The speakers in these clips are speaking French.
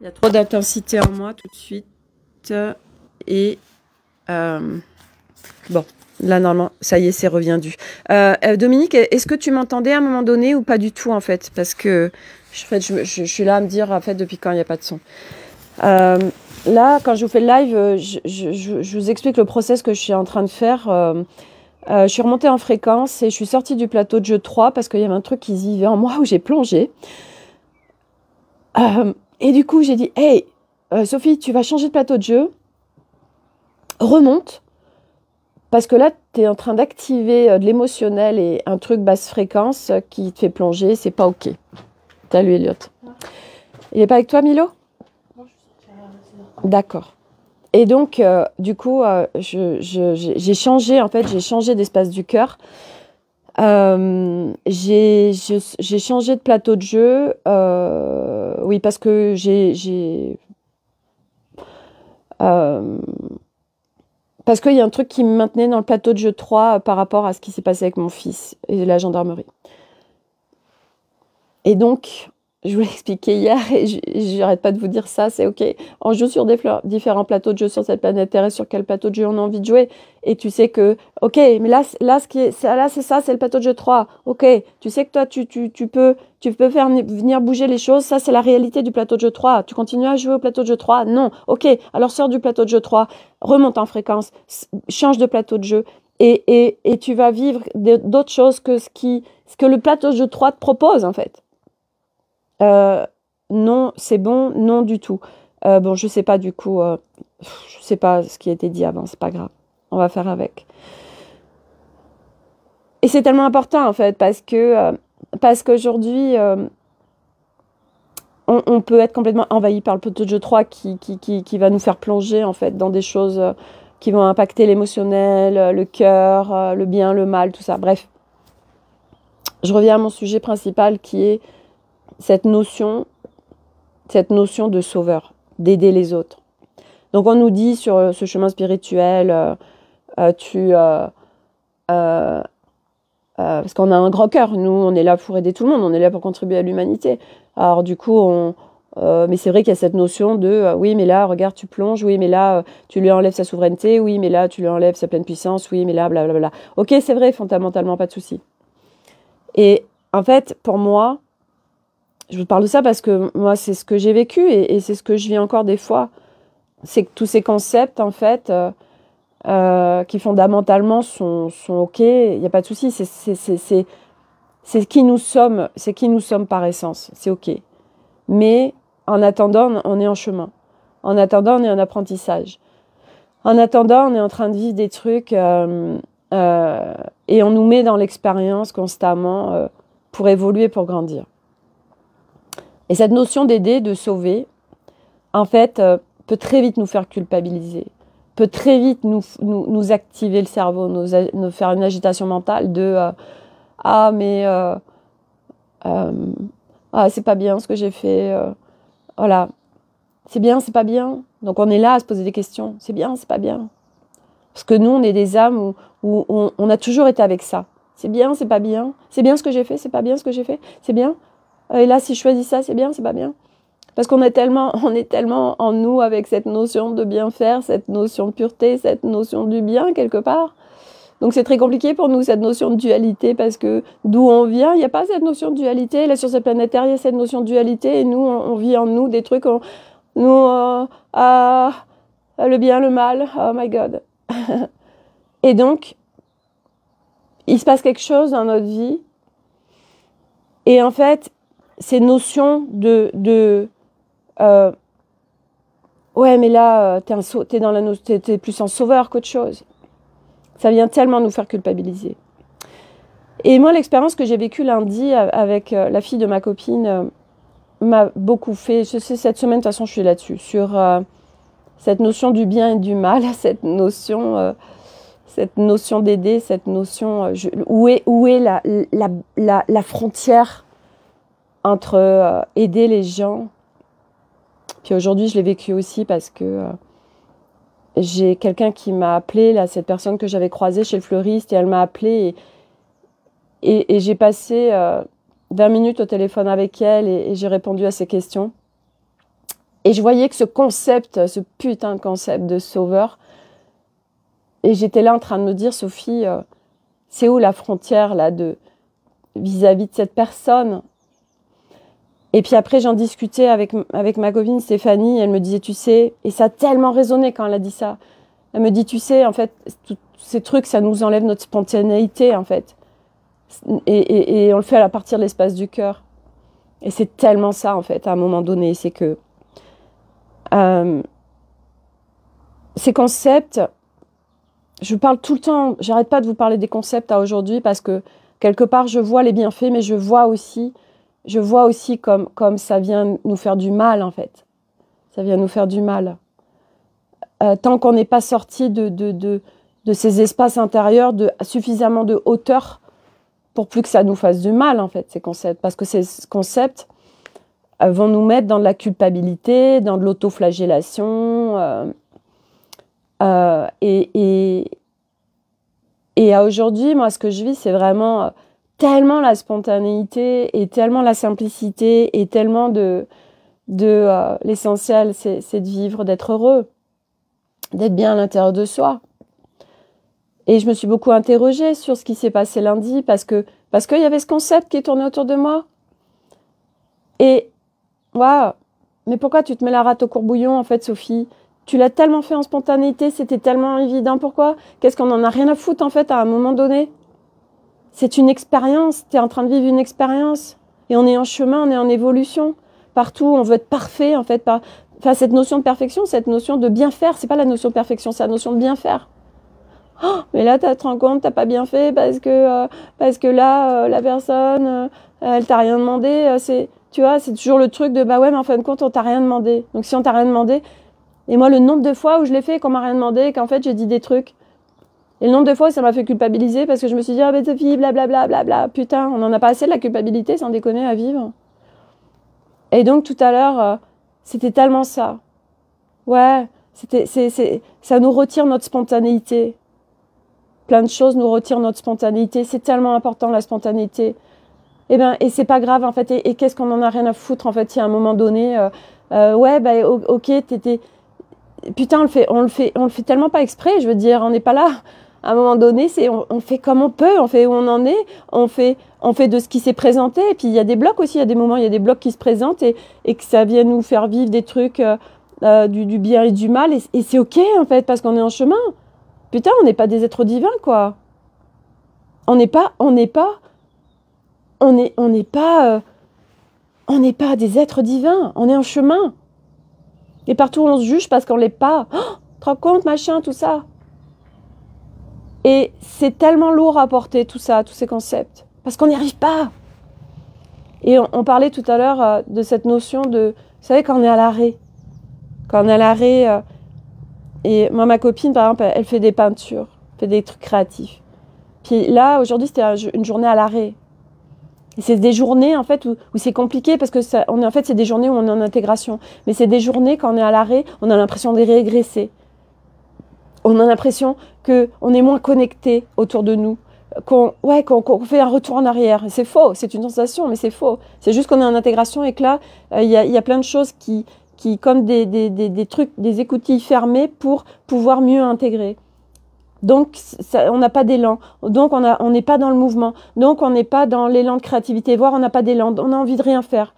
Il y a trop d'intensité en moi tout de suite. Et euh, bon, là normalement, ça y est, c'est reviendu. Euh, euh, Dominique, est-ce que tu m'entendais à un moment donné ou pas du tout en fait Parce que je, suis là à me dire en fait depuis quand il n'y a pas de son. là, quand je vous fais le live, je, vous explique le process que je suis en train de faire. je suis remontée en fréquence et je suis sortie du plateau de jeu 3 parce qu'il y avait un truc qui vivait en moi où j'ai plongé. Euh, et du coup, j'ai dit, hey, euh, Sophie, tu vas changer de plateau de jeu, remonte, parce que là, tu es en train d'activer euh, de l'émotionnel et un truc basse fréquence euh, qui te fait plonger, c'est pas OK. Salut, Elliot. Il n'est pas avec toi, Milo D'accord. Et donc, du coup, j'ai changé, en fait, j'ai changé d'espace du cœur. Euh, j'ai changé de plateau de jeu, euh, oui, parce que j'ai... Euh, parce qu'il y a un truc qui me maintenait dans le plateau de jeu 3 par rapport à ce qui s'est passé avec mon fils et la gendarmerie. Et donc, je vous l'ai expliqué hier et j'arrête pas de vous dire ça, c'est ok. On joue sur des fleurs, différents plateaux de jeu sur cette planète Terre sur quel plateau de jeu on a envie de jouer. Et tu sais que, ok, mais là, là, ce qui est, là, c'est ça, c'est le plateau de jeu 3. Ok, tu sais que toi, tu, tu, tu peux, tu peux faire venir bouger les choses. Ça, c'est la réalité du plateau de jeu 3. Tu continues à jouer au plateau de jeu 3? Non. Ok, alors sors du plateau de jeu 3, remonte en fréquence, change de plateau de jeu. Et, et, et tu vas vivre d'autres choses que ce, qui, ce que le plateau de jeu 3 te propose en fait. Euh, non, c'est bon, non du tout. Euh, bon, je sais pas du coup, euh, je sais pas ce qui a été dit avant, c'est pas grave, on va faire avec. Et c'est tellement important en fait parce que euh, parce qu'aujourd'hui on, peut être complètement envahi par le de jeu 3 qui, qui, qui, va nous faire plonger en fait dans des choses qui vont impacter l'émotionnel, le cœur, le bien, le mal, tout ça. Bref, je reviens à mon sujet principal qui est cette notion, cette notion de sauveur, d'aider les autres. Donc on nous dit sur euh, ce chemin spirituel, euh, euh, tu... parce qu'on a un grand cœur, nous on est là pour aider tout le monde, on est là pour contribuer à l'humanité. Alors du coup, on, mais c'est vrai qu'il y a cette notion de oui, mais là, regarde, tu plonges, oui, mais là, tu lui enlèves sa souveraineté, oui, mais là, tu lui enlèves sa pleine puissance, oui, mais là, blablabla. Ok, c'est vrai, fondamentalement, pas de souci. Et en fait, pour moi, je vous parle de ça parce que moi, c'est ce que j'ai vécu et, c'est ce que je vis encore des fois. C'est que tous ces concepts, en fait, euh, euh qui fondamentalement sont, sont OK, il n'y a pas de souci. C'est qui nous sommes, c'est qui nous sommes par essence. C'est OK. Mais en attendant, on est en chemin. En attendant, on est en apprentissage. En attendant, on est en train de vivre des trucs euh, euh et on nous met dans l'expérience constamment euh, pour évoluer, pour grandir. Et cette notion d'aider, de sauver, en fait, euh, peut très vite nous faire culpabiliser, peut très vite nous, nous, activer le cerveau, nous, faire une agitation mentale de euh, Ah, mais euh, ah, c'est pas bien ce que j'ai fait. voilà, c'est bien, c'est pas bien. Donc on est là à se poser des questions c'est bien, c'est pas bien. Parce que nous, on est des âmes où, on a toujours été avec ça. C'est bien, c'est pas bien. C'est bien ce que j'ai fait, c'est pas bien ce que j'ai fait. C'est bien, euh, et là, si je choisis ça, c'est bien, c'est pas bien. Parce qu'on est tellement, on est tellement en nous avec cette notion de bien faire, cette notion de pureté, cette notion du bien quelque part. Donc c'est très compliqué pour nous cette notion de dualité parce que d'où on vient, il n'y a pas cette notion de dualité. Là sur cette planète Terre, il y a cette notion de dualité et nous, on, vit en nous des trucs, nous, euh, ah, ah, le bien, le mal, oh my god. et donc, il se passe quelque chose dans notre vie. Et en fait, ces notions de, euh, ouais, mais là, euh, t'es, dans la, plus un sauveur qu'autre chose. Ça vient tellement nous faire culpabiliser. Et moi, l'expérience que j'ai vécue lundi euh, avec la fille de ma copine m'a beaucoup fait. cette semaine, de toute façon, je suis là-dessus, sur cette notion du bien et du mal, cette notion, cette notion d'aider, cette notion. où est, où est la, la, la frontière entre euh, aider les gens, puis aujourd'hui je l'ai vécu aussi parce que euh, j'ai quelqu'un qui m'a appelé, là, cette personne que j'avais croisée chez le fleuriste, et elle m'a appelé, et, j'ai passé 20 euh, minutes au téléphone avec elle, et, j'ai répondu à ses questions. Et je voyais que ce concept, ce putain de concept de sauveur, et j'étais là en train de me dire, Sophie, c'est où la frontière là de vis à -vis de cette personne et puis après, j'en discutais avec, avec ma copine Stéphanie. Elle me disait, tu sais, et ça a tellement résonné quand elle a dit ça. Elle me dit, tu sais, en fait, tous ces trucs, ça nous enlève notre spontanéité, en fait. Et, et, on le fait à partir de l'espace du cœur. Et c'est tellement ça, en fait, à un moment donné. C'est que euh, ces concepts, je parle tout le temps, j'arrête pas de vous parler des concepts à aujourd'hui parce que quelque part, je vois les bienfaits, mais je vois aussi je vois aussi comme, comme ça vient nous faire du mal, en fait. Ça vient nous faire du mal. Euh, tant qu'on n'est pas sorti de, de, de, de, ces espaces intérieurs, de suffisamment de hauteur pour plus que ça nous fasse du mal, en fait, ces concepts. Parce que ces concepts euh, vont nous mettre dans de la culpabilité, dans de l'autoflagellation. Euh, et, et, et à aujourd'hui, moi, ce que je vis, c'est vraiment tellement la spontanéité et tellement la simplicité et tellement de, de euh, l'essentiel, c'est, de vivre, d'être heureux, d'être bien à l'intérieur de soi. Et je me suis beaucoup interrogée sur ce qui s'est passé lundi parce que parce qu'il y avait ce concept qui tournait autour de moi. Et waouh, mais pourquoi tu te mets la rate au courbouillon en fait, Sophie Tu l'as tellement fait en spontanéité, c'était tellement évident. Pourquoi Qu'est-ce qu'on en a rien à foutre en fait à un moment donné c'est une expérience, tu es en train de vivre une expérience. Et on est en chemin, on est en évolution. Partout, on veut être parfait, en fait. Enfin, cette notion de perfection, cette notion de bien faire, c'est pas la notion de perfection, c'est la notion de bien faire. Oh, mais là, tu te rends compte, t'as pas bien fait parce que, euh, parce que là, euh, la personne, euh, elle t'a rien demandé. c'est, tu vois, c'est toujours le truc de bah ouais, mais en fin de compte, on t'a rien demandé. Donc si on t'a rien demandé, et moi, le nombre de fois où je l'ai fait, qu'on m'a rien demandé, qu'en fait, j'ai dit des trucs et le nombre de fois, ça m'a fait culpabiliser parce que je me suis dit, ah ben Sophie fille, blablabla, bla, putain, on n'en a pas assez de la culpabilité, sans déconner, à vivre. Et donc tout à l'heure, euh, c'était tellement ça. Ouais, c'était, c'est, c'est, ça nous retire notre spontanéité. Plein de choses nous retirent notre spontanéité. C'est tellement important la spontanéité. Et eh ben, et c'est pas grave en fait. Et, qu'est-ce qu'on en a rien à foutre en fait y a un moment donné, euh, euh, ouais, bah, ok, t'étais, putain, on le fait, on le fait, on le fait tellement pas exprès. Je veux dire, on n'est pas là à un moment donné, c'est on, fait comme on peut, on fait où on en est, on fait on fait de ce qui s'est présenté. Et puis il y a des blocs aussi, il y a des moments, il y a des blocs qui se présentent et, que ça vient nous faire vivre des trucs euh, euh, du, bien et du mal. Et, c'est ok en fait parce qu'on est en chemin. Putain, on n'est pas des êtres divins quoi. On n'est pas, on n'est pas, on n'est on n'est pas, euh, on n'est pas des êtres divins. On est en chemin. Et partout on se juge parce qu'on l'est pas. Oh, te rends compte machin tout ça. Et c'est tellement lourd à porter tout ça, tous ces concepts, parce qu'on n'y arrive pas. Et on, parlait tout à l'heure euh, de cette notion de, vous savez, quand on est à l'arrêt, quand on est à l'arrêt, euh, et moi, ma copine, par exemple, elle fait des peintures, fait des trucs créatifs. Puis là, aujourd'hui, c'était une journée à l'arrêt. Et c'est des journées, en fait, où, c'est compliqué parce que, en fait, c'est des journées où on est en intégration. Mais c'est des journées, quand on est à l'arrêt, on a l'impression de régresser on a l'impression que qu'on est moins connecté autour de nous, qu'on ouais, fait un retour en arrière. C'est faux, c'est une sensation, mais c'est faux. C'est juste qu'on est en intégration et que là, euh, il y, a, plein de choses qui, qui comme des, trucs, des écoutilles fermées pour pouvoir mieux intégrer. Donc, on n'a pas d'élan. Donc, on n'est on pas dans le mouvement. Donc, on n'est pas dans l'élan de créativité, voire on n'a pas d'élan. On a envie de rien faire.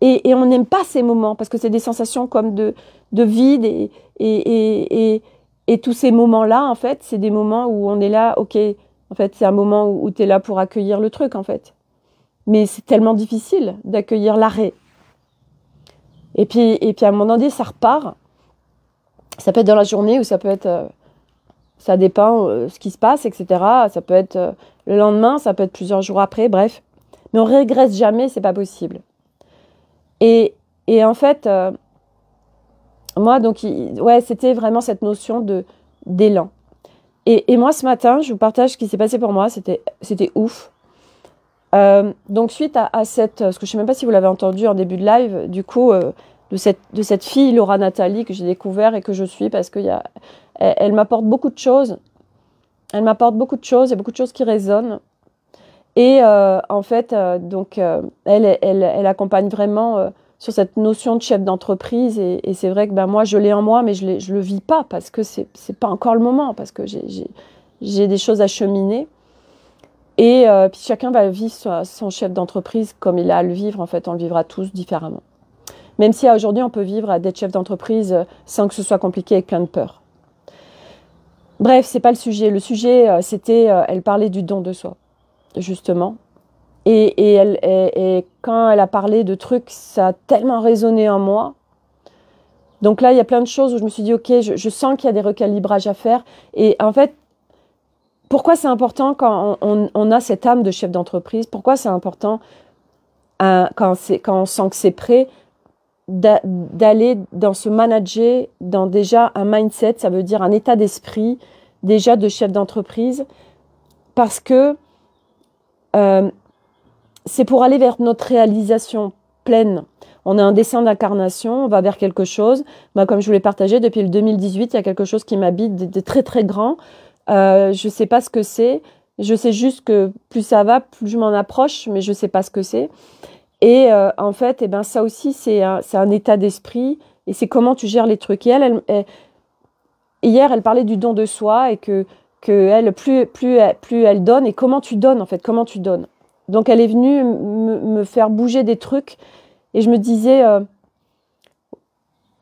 Et, on n'aime pas ces moments parce que c'est des sensations comme de, de vide et, et, et tous ces moments-là, en fait, c'est des moments où on est là, ok, en fait, c'est un moment où, tu es là pour accueillir le truc, en fait. Mais c'est tellement difficile d'accueillir l'arrêt. Et puis, et puis à un moment donné, ça repart. Ça peut être dans la journée ou ça peut être. Euh, ça dépend euh, ce qui se passe, etc. Ça peut être euh, le lendemain, ça peut être plusieurs jours après, bref. Mais on régresse jamais, c'est pas possible. Et, et en fait, moi, donc, ouais, c'était vraiment cette notion de d'élan. Et, moi, ce matin, je vous partage ce qui s'est passé pour moi. C'était, c'était ouf. Euh, donc, suite à, cette, parce que je ne sais même pas si vous l'avez entendu en début de live, du coup, euh, de, cette, de cette fille, Laura Nathalie, que j'ai découvert et que je suis, parce qu'elle elle, m'apporte beaucoup de choses. Elle m'apporte beaucoup de choses, il y a beaucoup de choses qui résonnent. Et euh, en fait, donc, elle, elle, elle, accompagne vraiment sur cette notion de chef d'entreprise. Et, c'est vrai que ben, moi, je l'ai en moi, mais je ne le vis pas parce que ce n'est pas encore le moment, parce que j'ai des choses à cheminer. Et euh, puis chacun va vivre son, chef d'entreprise comme il a à le vivre. En fait, on le vivra tous différemment. Même si aujourd'hui, on peut vivre à des chefs d'entreprise euh, sans que ce soit compliqué avec plein de peur. Bref, c'est pas le sujet. Le sujet, euh, c'était, elle parlait du don de soi, justement. Et, elle, quand elle a parlé de trucs, ça a tellement résonné en moi. Donc là, il y a plein de choses où je me suis dit, OK, je, sens qu'il y a des recalibrages à faire. Et en fait, pourquoi c'est important quand on, a cette âme de chef d'entreprise Pourquoi c'est important euh, quand, quand on sent que c'est prêt d'aller dans ce manager, dans déjà un mindset, ça veut dire un état d'esprit déjà de chef d'entreprise, parce que euh, c'est pour aller vers notre réalisation pleine. On a un dessin d'incarnation, on va vers quelque chose. Bah, comme je vous l'ai partagé, depuis le 2018, il y a quelque chose qui m'habite de, très très grand. Euh, je ne sais pas ce que c'est. Je sais juste que plus ça va, plus je m'en approche, mais je ne sais pas ce que c'est. Et euh, en fait, eh ben, ça aussi, c'est un, état d'esprit et c'est comment tu gères les trucs. hier, elle parlait du don de soi et que, elle, plus, plus elle donne et comment tu donnes, en fait, comment tu donnes. Donc elle est venue me faire bouger des trucs et je me disais, euh,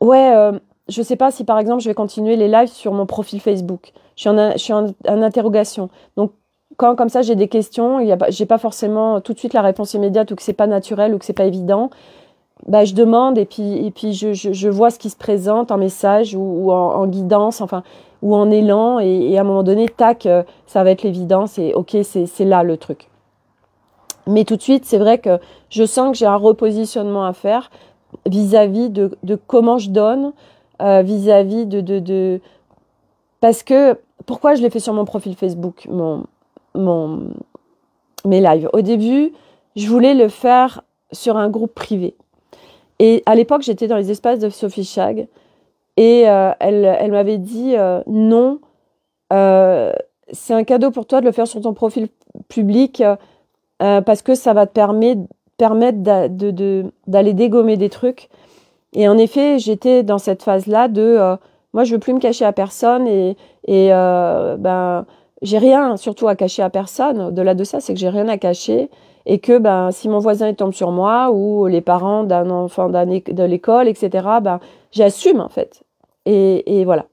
ouais, je euh, je sais pas si par exemple je vais continuer les lives sur mon profil Facebook. Je suis en, interrogation. Donc quand comme ça j'ai des questions, je n'ai pas forcément tout de suite la réponse immédiate ou que c'est pas naturel ou que c'est pas évident. Bah, je demande et puis, et puis je, vois ce qui se présente en message ou, en, guidance, enfin, ou en élan. Et, et, à un moment donné, tac, euh, ça va être l'évidence et ok, c'est là le truc. Mais tout de suite, c'est vrai que je sens que j'ai un repositionnement à faire vis-à-vis de, comment je donne, euh, vis-à-vis de, de, de, Parce que pourquoi je l'ai fait sur mon profil Facebook, mon, mon, mes lives Au début, je voulais le faire sur un groupe privé. Et à l'époque, j'étais dans les espaces de Sophie Chag. Et euh, elle, elle m'avait dit euh, non, c'est un cadeau pour toi de le faire sur ton profil public. Euh, parce que ça va te permettre, d'aller dégommer des trucs. Et en effet, j'étais dans cette phase-là de euh, moi, je veux plus me cacher à personne et, et euh, ben, j'ai rien surtout à cacher à personne. Au-delà de ça, c'est que j'ai rien à cacher et que ben, si mon voisin tombe sur moi ou les parents d'un enfant de l'école, etc., ben, j'assume en fait. et, voilà.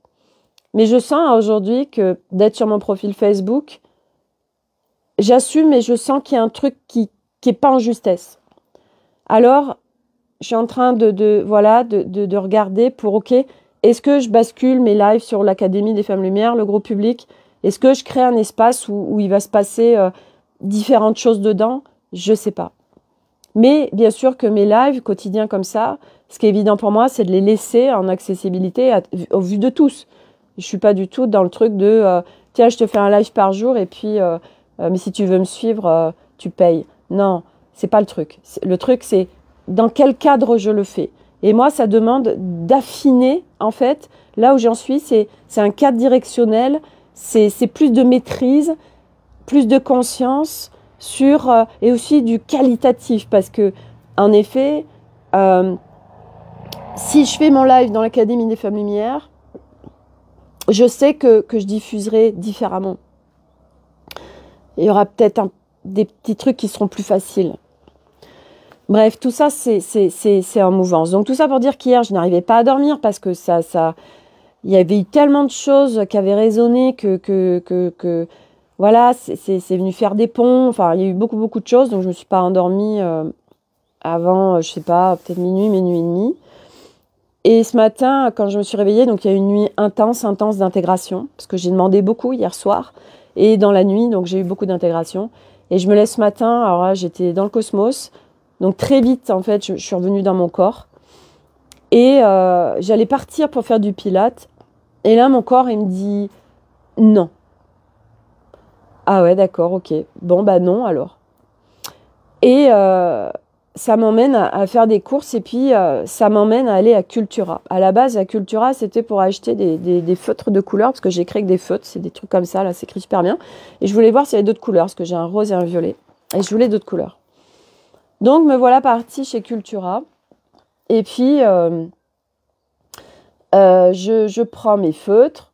Mais je sens aujourd'hui que d'être sur mon profil Facebook, j'assume et je sens qu'il y a un truc qui n'est est pas en justesse. Alors, je suis en train de, voilà de, regarder pour ok, est-ce que je bascule mes lives sur l'Académie des Femmes Lumières, le groupe public Est-ce que je crée un espace où, il va se passer euh, différentes choses dedans Je sais pas. Mais bien sûr que mes lives quotidiens comme ça, ce qui est évident pour moi, c'est de les laisser en accessibilité au vu de tous. Je suis pas du tout dans le truc de euh, tiens, je te fais un live par jour et puis euh, euh, mais si tu veux me suivre, euh, tu payes. Non, c'est pas le truc. Le truc, c'est dans quel cadre je le fais. Et moi, ça demande d'affiner, en fait, là où j'en suis, c'est un cadre directionnel, c'est plus de maîtrise, plus de conscience sur, euh, et aussi du qualitatif, parce que, en effet, si je fais mon live dans l'Académie des Femmes Lumières, je sais que je diffuserai différemment il y aura peut-être des petits trucs qui seront plus faciles. Bref, tout ça, c'est en mouvance. Donc tout ça pour dire qu'hier, je n'arrivais pas à dormir parce que ça, ça, il y avait eu tellement de choses qui avaient résonné que, que, que, que voilà, c'est venu faire des ponts. Enfin, il y a eu beaucoup, beaucoup de choses. Donc je me suis pas endormie euh, avant, euh, je sais pas, peut-être minuit, minuit et demi. Et ce matin, quand je me suis réveillée, donc il y a eu une nuit intense, intense d'intégration, parce que j'ai demandé beaucoup hier soir et dans la nuit, donc j'ai eu beaucoup d'intégration. Et je me laisse ce matin, alors j'étais dans le cosmos, donc très vite en fait je, suis revenue dans mon corps. Et euh, j'allais partir pour faire du pilate, et là mon corps il me dit non. Ah ouais d'accord ok, bon bah non alors. Et euh, ça m'emmène à, faire des courses et puis euh, ça m'emmène à aller à Cultura. À la base, à Cultura, c'était pour acheter des, feutres de couleurs parce que j'ai que des feutres, c'est des trucs comme ça, là, c'est écrit super bien. Et je voulais voir s'il y avait d'autres couleurs parce que j'ai un rose et un violet. Et je voulais d'autres couleurs. Donc me voilà partie chez Cultura. Et puis, euh, euh, je prends mes feutres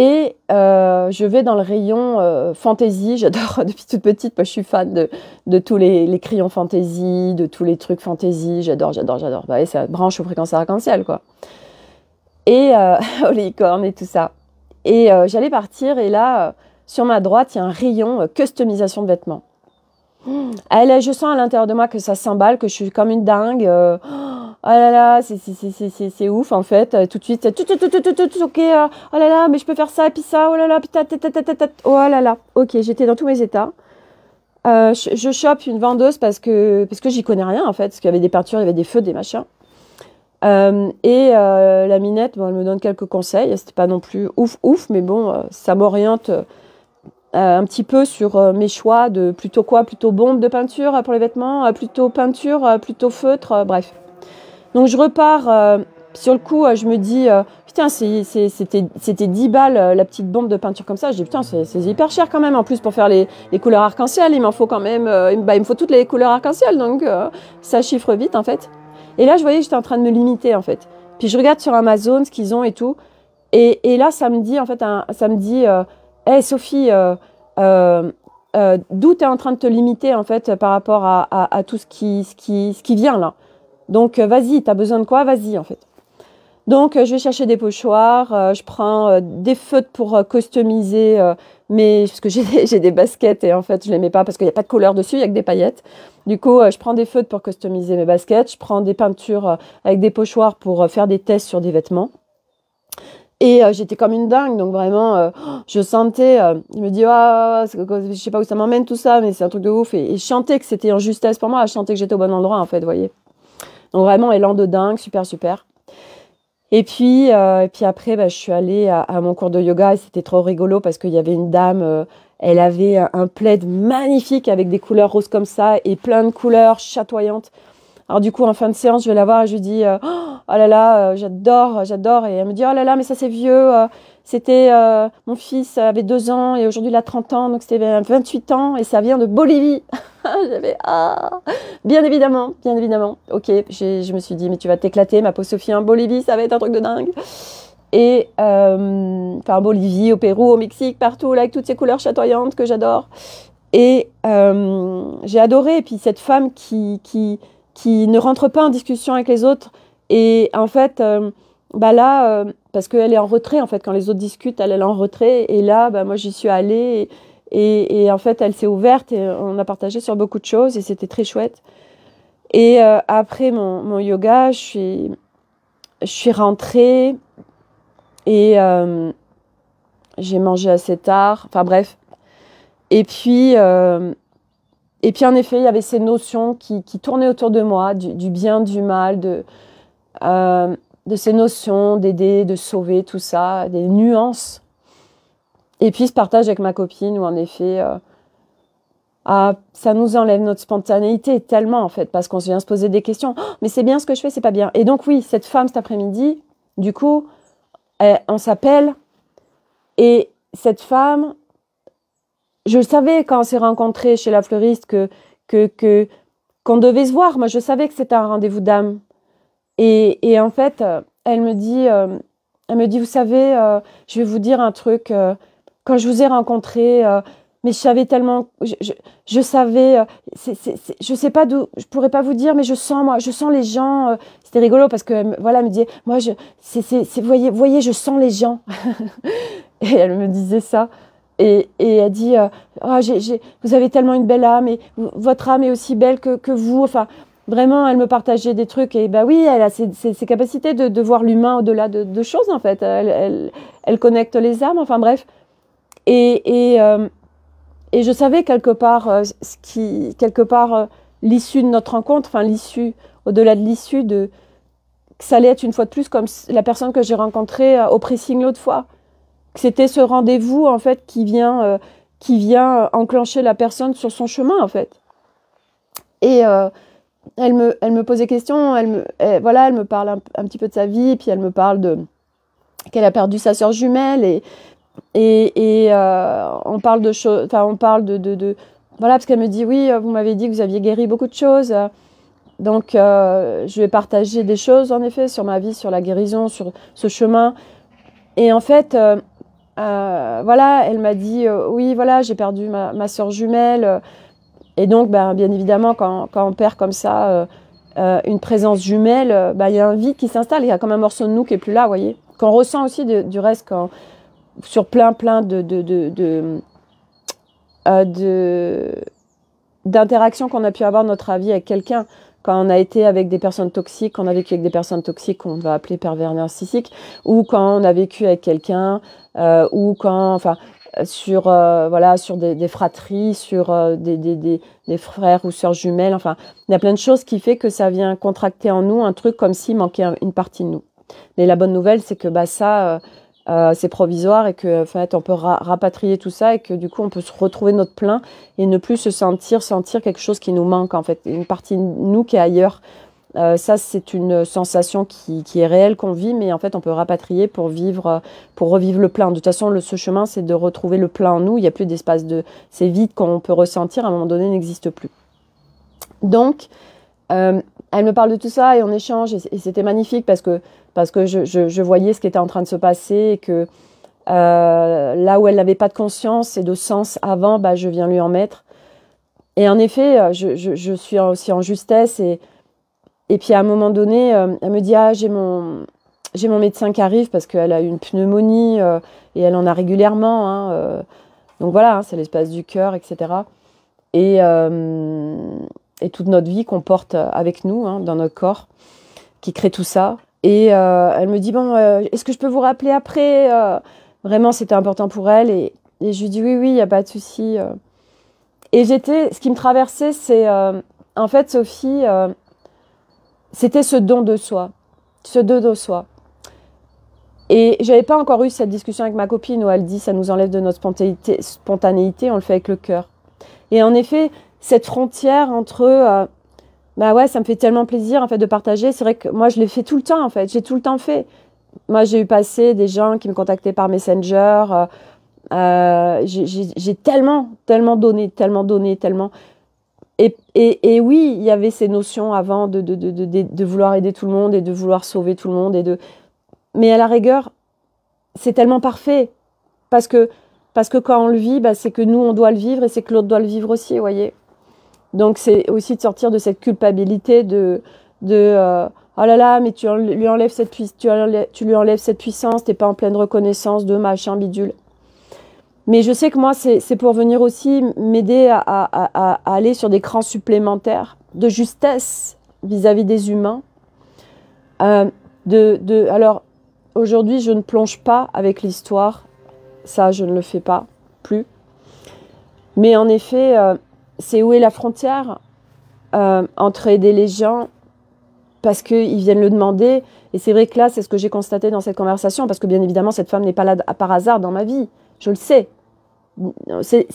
et euh, je vais dans le rayon euh, fantaisie, J'adore depuis toute petite, moi, je suis fan de, de tous les, crayons fantaisie, de tous les trucs fantaisie, J'adore, j'adore, j'adore. Bah, et ça branche aux fréquences arc-en-ciel, quoi. Et euh, aux et tout ça. Et euh, j'allais partir, et là, sur ma droite, il y a un rayon customisation de vêtements. Elle, je sens à l'intérieur de moi que ça s'emballe, que je suis comme une dingue. Euh, oh là là, c'est ouf en fait. Euh, tout de suite, tout, tout, tout, ok. Euh, oh là là, mais je peux faire ça, et puis ça. Oh là là, Oh là là. Ok, j'étais dans tous mes états. Euh, je, je, chope une vendeuse parce que, parce que j'y connais rien en fait. Parce qu'il y avait des peintures, il y avait des feux, des machins. Euh, et la minette, bon, elle me donne quelques conseils. C'était pas non plus ouf, ouf, mais bon, ça m'oriente euh, un petit peu sur euh, mes choix de plutôt quoi Plutôt bombe de peinture euh, pour les vêtements, plutôt peinture, plutôt feutre, bref. Donc je repars sur le coup, je me dis, euh, putain, c'était 10 balles la petite bombe de peinture comme ça. Je dis, putain, c'est hyper cher quand même. En plus, pour faire les, les couleurs arc-en-ciel, il m'en faut quand même, bah, il me faut toutes les couleurs arc-en-ciel. Donc, ça chiffre vite, en fait. Et là, je voyais que j'étais en train de me limiter, en fait. Puis je regarde sur Amazon ce qu'ils ont et tout. Et, et, là, ça me dit, en fait, un, ça me dit, hey, eh, Sophie, euh, euh, euh, d'où tu es en train de te limiter en fait par rapport à, tout ce qui, ce, qui, vient là. Donc vas-y, tu as besoin de quoi Vas-y en fait. Donc je vais chercher des pochoirs, je prends des feutres pour customiser mes... Parce que j'ai des baskets et en fait je les mets pas parce qu'il n'y a pas de couleur dessus, il n'y a que des paillettes. Du coup je prends des feutres pour customiser mes baskets, je prends des peintures avec des pochoirs pour faire des tests sur des vêtements. Et euh, j'étais comme une dingue, donc vraiment, euh, je sentais, euh, je me dis, ah, je sais pas où ça m'emmène tout ça, mais c'est un truc de ouf. Et, je chanter que c'était en justesse pour moi, chanter que j'étais au bon endroit en fait, vous voyez. Donc vraiment, élan de dingue, super, super. Et puis, et puis après, bah, je suis allée à, mon cours de yoga et c'était trop rigolo parce qu'il y avait une dame, elle avait un plaid magnifique avec des couleurs roses comme ça et plein de couleurs chatoyantes. Alors du coup, en fin de séance, je vais la voir et je lui dis euh, Oh là là, euh, j'adore, j'adore. Et elle me dit Oh là là, mais ça c'est vieux. Euh, c'était mon fils avait deux ans et aujourd'hui il a 30 ans, donc c'était 28 ans et ça vient de Bolivie. J'avais ah bien évidemment, bien évidemment. Ok, je me suis dit mais tu vas t'éclater, ma peau Sophie en Bolivie, ça va être un truc de dingue et euh, enfin Bolivie, au Pérou, au Mexique, partout, là, avec toutes ces couleurs chatoyantes que j'adore. Et j'ai adoré. Et puis cette femme qui, qui, qui ne rentre pas en discussion avec les autres. Et en fait, euh, bah là, euh, parce qu'elle est en retrait, en fait, quand les autres discutent, elle, est en retrait. Et là, bah, moi, j'y suis allée. Et, en fait, elle s'est ouverte et on a partagé sur beaucoup de choses et c'était très chouette. Et euh, après mon, yoga, je suis, je suis rentrée et j'ai mangé assez tard. Enfin bref. Et puis, et puis en effet, il y avait ces notions qui, tournaient autour de moi, du, bien, du mal, euh, de, ces notions d'aider, de sauver, tout ça, des nuances. Et puis ce partage avec ma copine où en effet, euh, ah, ça nous enlève notre spontanéité tellement en fait, parce qu'on vient se poser des questions. Oh, mais c'est bien ce que je fais, c'est pas bien. Et donc oui, cette femme cet après-midi, du coup, on s'appelle et cette femme, je savais quand on s'est rencontrés chez la fleuriste que qu'on devait se voir. Moi, je savais que c'était un rendez-vous d'âme. Et, en fait, euh, elle me dit, euh, elle me dit, vous savez, euh, je vais vous dire un truc. quand je vous ai rencontré, mais je savais tellement, je, je, savais, je sais pas d'où, je pourrais pas vous dire, mais je sens moi, je sens les gens. C'était rigolo parce que voilà, me disait, moi, je, c'est, voyez, voyez, je sens les gens. et elle me disait ça et, elle dit euh, ah, Vous avez tellement une belle âme, et votre âme est aussi belle que, vous. Enfin, vraiment, elle me partageait des trucs. Et bah oui, elle a ses, capacités de, voir l'humain au-delà de, choses, en fait. Elle, connecte les âmes, enfin bref. Et, euh, je savais quelque part, euh, quelque part l'issue de notre rencontre, enfin l'issue, au-delà de l'issue, de, que ça allait être une fois de plus comme la personne que j'ai rencontrée au pressing l'autre fois c'était ce rendez-vous en fait qui vient euh, qui vient euh, enclencher la personne sur son chemin en fait. Et euh, elle me elle me posait question, elle me elle, voilà, elle me parle un, petit peu de sa vie, puis elle me parle de qu'elle a perdu sa sœur jumelle et et, on parle de choses, enfin on parle de, de, voilà parce qu'elle me dit oui, vous m'avez dit que vous aviez guéri beaucoup de choses. Donc, je vais partager des choses, en effet, sur ma vie, sur la guérison, sur ce chemin. Et en fait, euh, voilà, elle m'a dit euh, oui, voilà, j'ai perdu ma, ma soeur jumelle. Et donc, ben, bien évidemment, quand, on perd comme ça euh, une présence jumelle, ben, il y a un vide qui s'installe. Il y a comme un morceau de nous qui est plus là, vous voyez. Qu'on ressent aussi du reste sur plein, plein de, d'interactions qu'on a pu avoir notre avis avec quelqu'un quand on a été avec des personnes toxiques, on a vécu avec des personnes toxiques qu'on va appeler pervers narcissiques, ou quand on a vécu avec quelqu'un, euh, ou quand, enfin, euh, sur euh, voilà sur des, fratries, sur des, frères ou sœurs jumelles. Enfin, il y a plein de choses qui fait que ça vient contracter en nous un truc comme s'il manquait une partie de nous. Mais la bonne nouvelle, c'est que bah ça, euh, c'est provisoire et que en fait on peut rapatrier tout ça et que du coup on peut se retrouver notre plein et ne plus se sentir sentir quelque chose qui nous manque en fait une partie de nous qui est ailleurs euh, ça c'est une sensation qui, est réelle qu'on vit mais en fait on peut rapatrier pour vivre euh, pour revivre le plein de toute façon le, ce chemin c'est de retrouver le plein en nous il n'y a plus d'espace de ces vides qu'on peut ressentir à un moment donné n'existe plus donc elle me parle de tout ça et on échange et c'était magnifique parce que, parce que je, je, voyais ce qui était en train de se passer et que euh, là où elle n'avait pas de conscience et de sens avant, bah, je viens lui en mettre. Et en effet, euh, je, je suis aussi en justesse et, et puis à un moment donné, euh, elle me dit Ah, j'ai mon, j'ai mon médecin qui arrive parce qu'elle a une pneumonie et elle en a régulièrement. Hein, donc voilà, hein, c'est l'espace du cœur, etc. Et, et toute notre vie qu'on porte euh, avec nous, hein, dans notre corps, qui crée tout ça. Et euh, elle me dit, bon, euh, est-ce que je peux vous rappeler après Vraiment, c'était important pour elle. Et, je lui dis, oui, oui, il n'y a pas de souci. Et j'étais, ce qui me traversait, c'est, en fait, Sophie, c'était ce don de soi, ce don de soi. Et j'avais pas encore eu cette discussion avec ma copine où elle dit ça nous enlève de notre spontanéité on le fait avec le cœur. Et en effet, cette frontière entre Ben bah ouais, ça me fait tellement plaisir en fait de partager. C'est vrai que moi je l'ai fait tout le temps en fait, j'ai tout le temps fait. Moi j'ai eu passé des gens qui me contactaient par Messenger. Euh, euh, j'ai tellement, tellement donné, tellement donné, tellement. Et, oui, il y avait ces notions avant de, de, vouloir aider tout le monde et de vouloir sauver tout le monde. Et de... Mais à la rigueur, c'est tellement parfait. Parce que, parce que quand on le vit, bah, c'est que nous, on doit le vivre et c'est que l'autre doit le vivre aussi, vous voyez. Donc c'est aussi de sortir de cette culpabilité de de euh, oh là là mais tu lui enlèves cette tu, tu lui enlèves cette puissance, t'es pas en pleine reconnaissance de machin bidule. Mais je sais que moi c'est pour venir aussi m'aider à, à, aller sur des crans supplémentaires de justesse vis-à-vis des humains. Euh, de, de alors aujourd'hui je ne plonge pas avec l'histoire, ça je ne le fais pas plus. Mais en effet, euh, c'est où est la frontière euh, entre aider les gens parce qu'ils viennent le demander. Et c'est vrai que là, c'est ce que j'ai constaté dans cette conversation, parce que bien évidemment, cette femme n'est pas là par hasard dans ma vie. Je le sais. C'est,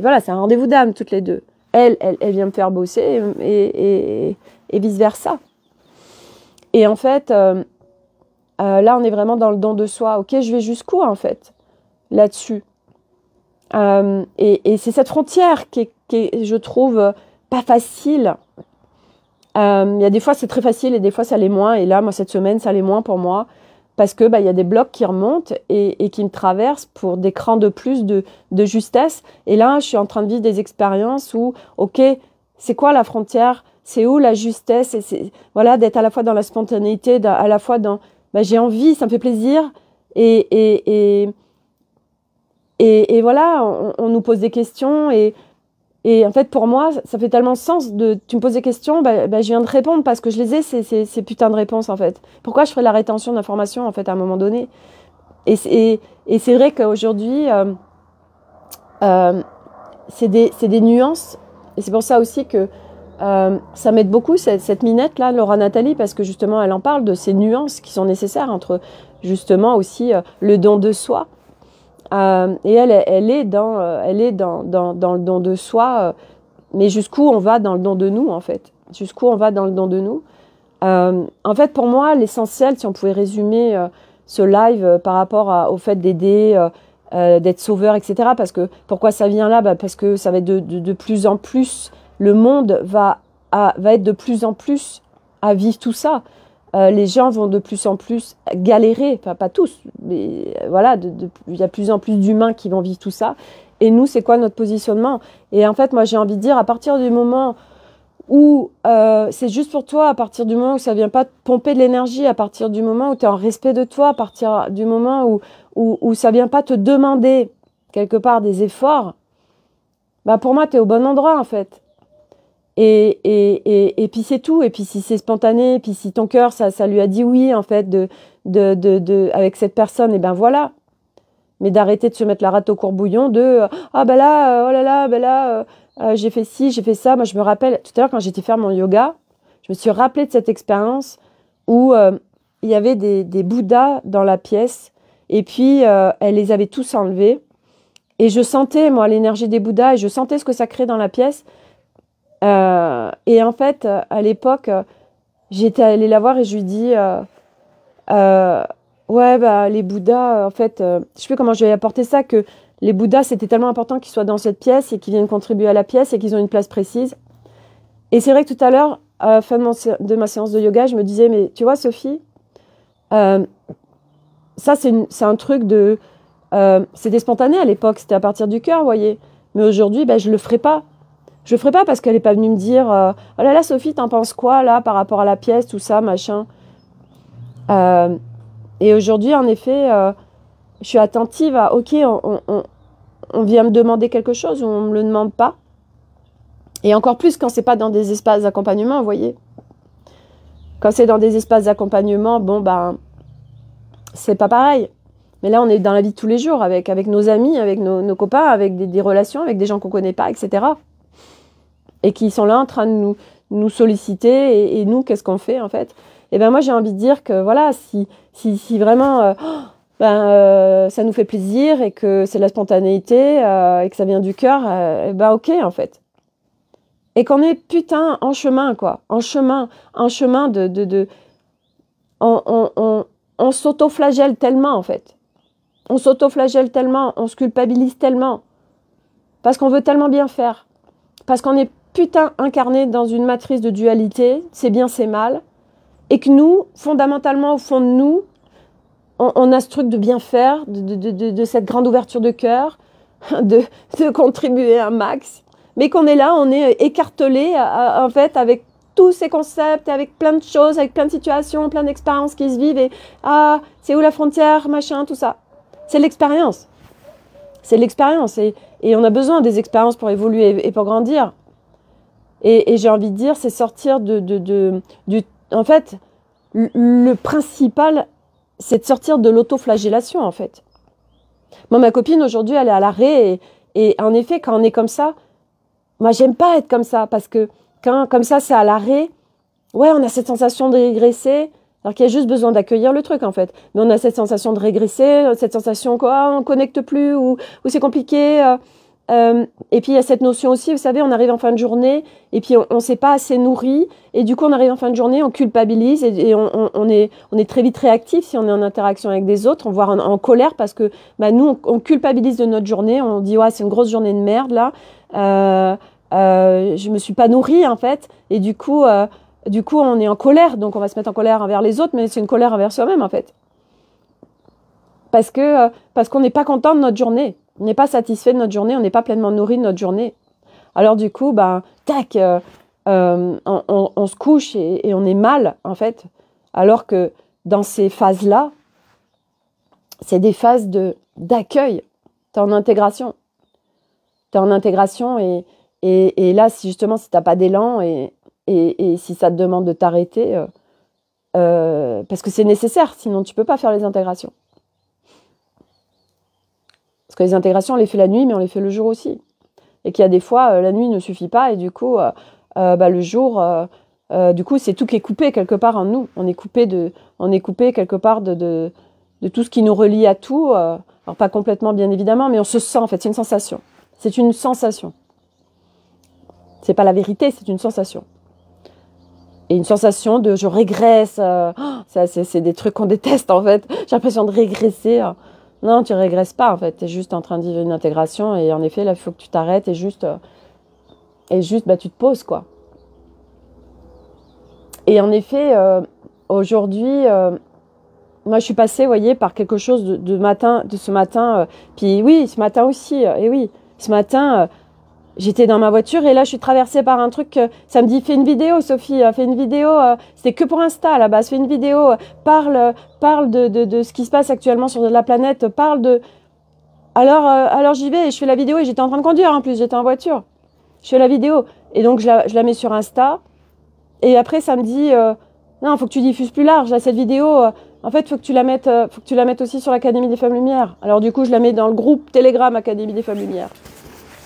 voilà, c'est un rendez-vous d'âme, toutes les deux. Elle, elle, vient me faire bosser et, vice-versa. Et en fait, euh, euh, là, on est vraiment dans le don de soi. Ok, je vais jusqu'où, en fait, là-dessus euh, et, c'est cette frontière qui je trouve, pas facile. Euh, il y a des fois c'est très facile et des fois ça l'est moins. Et là, moi, cette semaine, ça l'est moins pour moi parce que bah, il y a des blocs qui remontent et, qui me traversent pour des crans de plus de, justesse. Et là, je suis en train de vivre des expériences où, ok, c'est quoi la frontière C'est où la justesse Et voilà, d'être à la fois dans la spontanéité, à la fois dans, bah, j'ai envie, ça me fait plaisir, et, et, voilà, on, nous pose des questions et, en fait, pour moi, ça fait tellement sens de. Tu me poses des questions, bah, bah, je viens de répondre parce que je les ai, c'est ces, putains de réponses, en fait. Pourquoi je ferais la rétention d'informations, en fait, à un moment donné Et, c'est vrai qu'aujourd'hui, euh, euh, c'est des, nuances. Et c'est pour ça aussi que euh, ça m'aide beaucoup, cette, cette minette-là, Laura Nathalie, parce que justement, elle en parle de ces nuances qui sont nécessaires entre, justement, aussi le don de soi euh, et elle, elle est dans, euh, elle est dans, dans, dans le don de soi, euh, mais jusqu'où on va dans le don de nous, en fait Jusqu'où on va dans le don de nous En fait, pour moi, l'essentiel, si on pouvait résumer ce live par rapport au fait d'aider, d'être sauveur, etc., parce que pourquoi ça vient là bah, Parce que ça va être de, de, plus en plus, le monde va, va être de plus en plus à vivre tout ça. Euh, les gens vont de plus en plus galérer, enfin pas tous, mais euh, voilà, il y a plus en plus d'humains qui vont vivre tout ça. Et nous, c'est quoi notre positionnement Et en fait, moi, j'ai envie de dire, à partir du moment où euh, c'est juste pour toi, à partir du moment où ça vient pas te pomper de l'énergie, à partir du moment où tu es en respect de toi, à partir du moment où, où, où ça vient pas te demander quelque part des efforts, bah pour moi, tu es au bon endroit en fait. Et, et, puis c'est tout. Et puis si c'est spontané, et puis si ton cœur, ça, ça lui a dit oui, en fait, de, de, de, avec cette personne, et eh ben voilà. Mais d'arrêter de se mettre la rate au courbouillon de euh, Ah ben là, euh, oh là là, ben là, euh, j'ai fait ci, j'ai fait ça. Moi, je me rappelle, tout à l'heure, quand j'étais faire mon yoga, je me suis rappelé de cette expérience où il y avait des, Bouddhas dans la pièce, et puis elle les avait tous enlevés. Et je sentais, moi, l'énergie des Bouddhas, et je sentais ce que ça crée dans la pièce. Euh, et en fait, à l'époque, j'étais allée la voir et je lui dis euh, euh Ouais, bah, les Bouddhas, en fait, euh, je ne sais plus comment je vais apporter ça, que les Bouddhas, c'était tellement important qu'ils soient dans cette pièce et qu'ils viennent contribuer à la pièce et qu'ils ont une place précise. Et c'est vrai que tout à l'heure, à la fin de, ma séance de yoga, je me disais Mais tu vois, Sophie, ça, c'est un truc de. Euh, c'était spontané à l'époque, c'était à partir du cœur, voyez. Mais aujourd'hui, ben, je ne le ferai pas. Je le ferai pas parce qu'elle n'est pas venue me dire euh, Oh là là, Sophie, t'en penses quoi là par rapport à la pièce, tout ça, machin. Euh, et aujourd'hui, en effet, euh, je suis attentive à Ok, on, vient me demander quelque chose ou on me le demande pas. Et encore plus quand c'est pas dans des espaces d'accompagnement, vous voyez. Quand c'est dans des espaces d'accompagnement, bon ben, c'est pas pareil. Mais là, on est dans la vie de tous les jours, avec, avec nos amis, avec nos, copains, avec des, des relations, avec des gens qu'on connaît pas, etc et qui sont là en train de nous, nous solliciter. Et, nous, qu'est-ce qu'on fait en fait Et eh ben moi, j'ai envie de dire que voilà, si, si, si vraiment euh, ben, euh, ça nous fait plaisir et que c'est la spontanéité euh, et que ça vient du cœur, eh ben ok en fait. Et qu'on est putain en chemin quoi, en chemin, en chemin de, de, on, on, on, tellement en fait. On s'autoflagelle tellement, on se culpabilise tellement, parce qu'on veut tellement bien faire, parce qu'on est putain incarné dans une matrice de dualité, c'est bien, c'est mal, et que nous, fondamentalement, au fond de nous, on, a ce truc de bien faire, de, cette grande ouverture de cœur, de, contribuer un max, mais qu'on est là, on est écartelé, en fait, avec tous ces concepts, avec plein de choses, avec plein de situations, plein d'expériences qui se vivent, et ah, c'est où la frontière, machin, tout ça. C'est l'expérience. C'est l'expérience, et on a besoin des expériences pour évoluer et pour grandir. Et, j'ai envie de dire, c'est sortir de, de, de, du... En fait, le, principal, c'est de sortir de l'autoflagellation, en fait. Moi, ma copine, aujourd'hui, elle est à l'arrêt. Et, en effet, quand on est comme ça, moi, j'aime pas être comme ça. Parce que quand, comme ça, c'est à l'arrêt, ouais, on a cette sensation de régresser. Alors qu'il y a juste besoin d'accueillir le truc en fait. Mais on a cette sensation de régresser, cette sensation quoi, ah, on connecte plus ou, ou c'est compliqué. Euh, euh, et puis il y a cette notion aussi, vous savez, on arrive en fin de journée et puis on ne s'est pas assez nourri et du coup on arrive en fin de journée, on culpabilise et, on, on, est, très vite réactif si on est en interaction avec des autres, on voit en, colère parce que bah, nous on, culpabilise de notre journée, on dit ouais c'est une grosse journée de merde là, euh, euh, je me suis pas nourri en fait et du coup, euh, du coup on est en colère donc on va se mettre en colère envers les autres mais c'est une colère envers soi-même en fait parce que euh, parce qu'on n'est pas content de notre journée on n'est pas satisfait de notre journée, on n'est pas pleinement nourri de notre journée. Alors du coup, ben, tac, euh, euh, on, se couche et, on est mal, en fait. Alors que dans ces phases-là, c'est des phases de, d'accueil. Tu en intégration. Tu en intégration et, là, si justement, si tu n'as pas d'élan et, si ça te demande de t'arrêter, euh, parce que c'est nécessaire, sinon tu peux pas faire les intégrations. Parce que les intégrations, on les fait la nuit, mais on les fait le jour aussi. Et qu'il y a des fois, euh, la nuit ne suffit pas, et du coup, euh, euh, bah, le jour, du coup, c'est tout qui est coupé quelque part en nous. On est coupé, de, on est coupé quelque part de, tout ce qui nous relie à tout. alors, pas complètement, bien évidemment, mais on se sent, en fait, c'est une sensation. C'est une sensation. C'est pas la vérité, c'est une sensation. Et une sensation de je régresse. Oh, c'est des trucs qu'on déteste en fait. J'ai l'impression de régresser. Hein. Non, tu régresses pas en fait, tu es juste en train de vivre une intégration et en effet, là, il faut que tu t'arrêtes et juste, euh, et juste bah, tu te poses quoi. Et en effet, euh, aujourd'hui, euh, moi je suis passée, voyez, par quelque chose de, matin, de ce matin, puis oui, ce matin aussi, et oui, ce matin J'étais dans ma voiture et là, je suis traversée par un truc. Euh, ça me dit fais une vidéo, Sophie, euh, fais une vidéo. Euh, c'était que pour Insta là la base. Fais une vidéo, parle, parle de, de, de ce qui se passe actuellement sur la planète, parle de. Alors, alors j'y vais et je fais la vidéo et j'étais en train de conduire en plus, j'étais en voiture. Je fais la vidéo et donc je la, je la mets sur Insta. Et après, ça me dit non, faut que tu diffuses plus large cette vidéo. En fait, faut que tu la mettes, faut que tu la mettes aussi sur l'Académie des Femmes Lumières. Alors du coup, je la mets dans le groupe Telegram Académie des Femmes Lumières.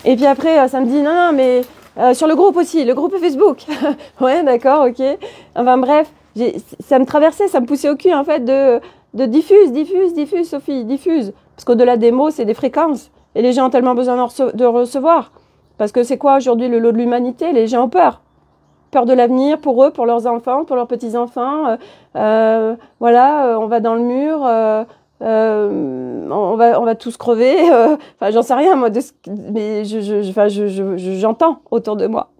Et puis après, euh, ça me dit, non, non, mais euh, sur le groupe aussi, le groupe Facebook. ouais, d'accord, ok. Enfin bref, ça me traversait, ça me poussait au cul en fait de, de diffuse, diffuse, diffuse, Sophie, diffuse. Parce qu'au-delà des mots, c'est des fréquences. Et les gens ont tellement besoin de, recevoir. Parce que c'est quoi aujourd'hui le lot de l'humanité Les gens ont peur. Peur de l'avenir pour eux, pour leurs enfants, pour leurs petits-enfants. Euh, voilà, on va dans le mur, euh, on, va, on va tous crever. Euh, enfin, j'en sais rien, moi, de mais j'entends je, autour de moi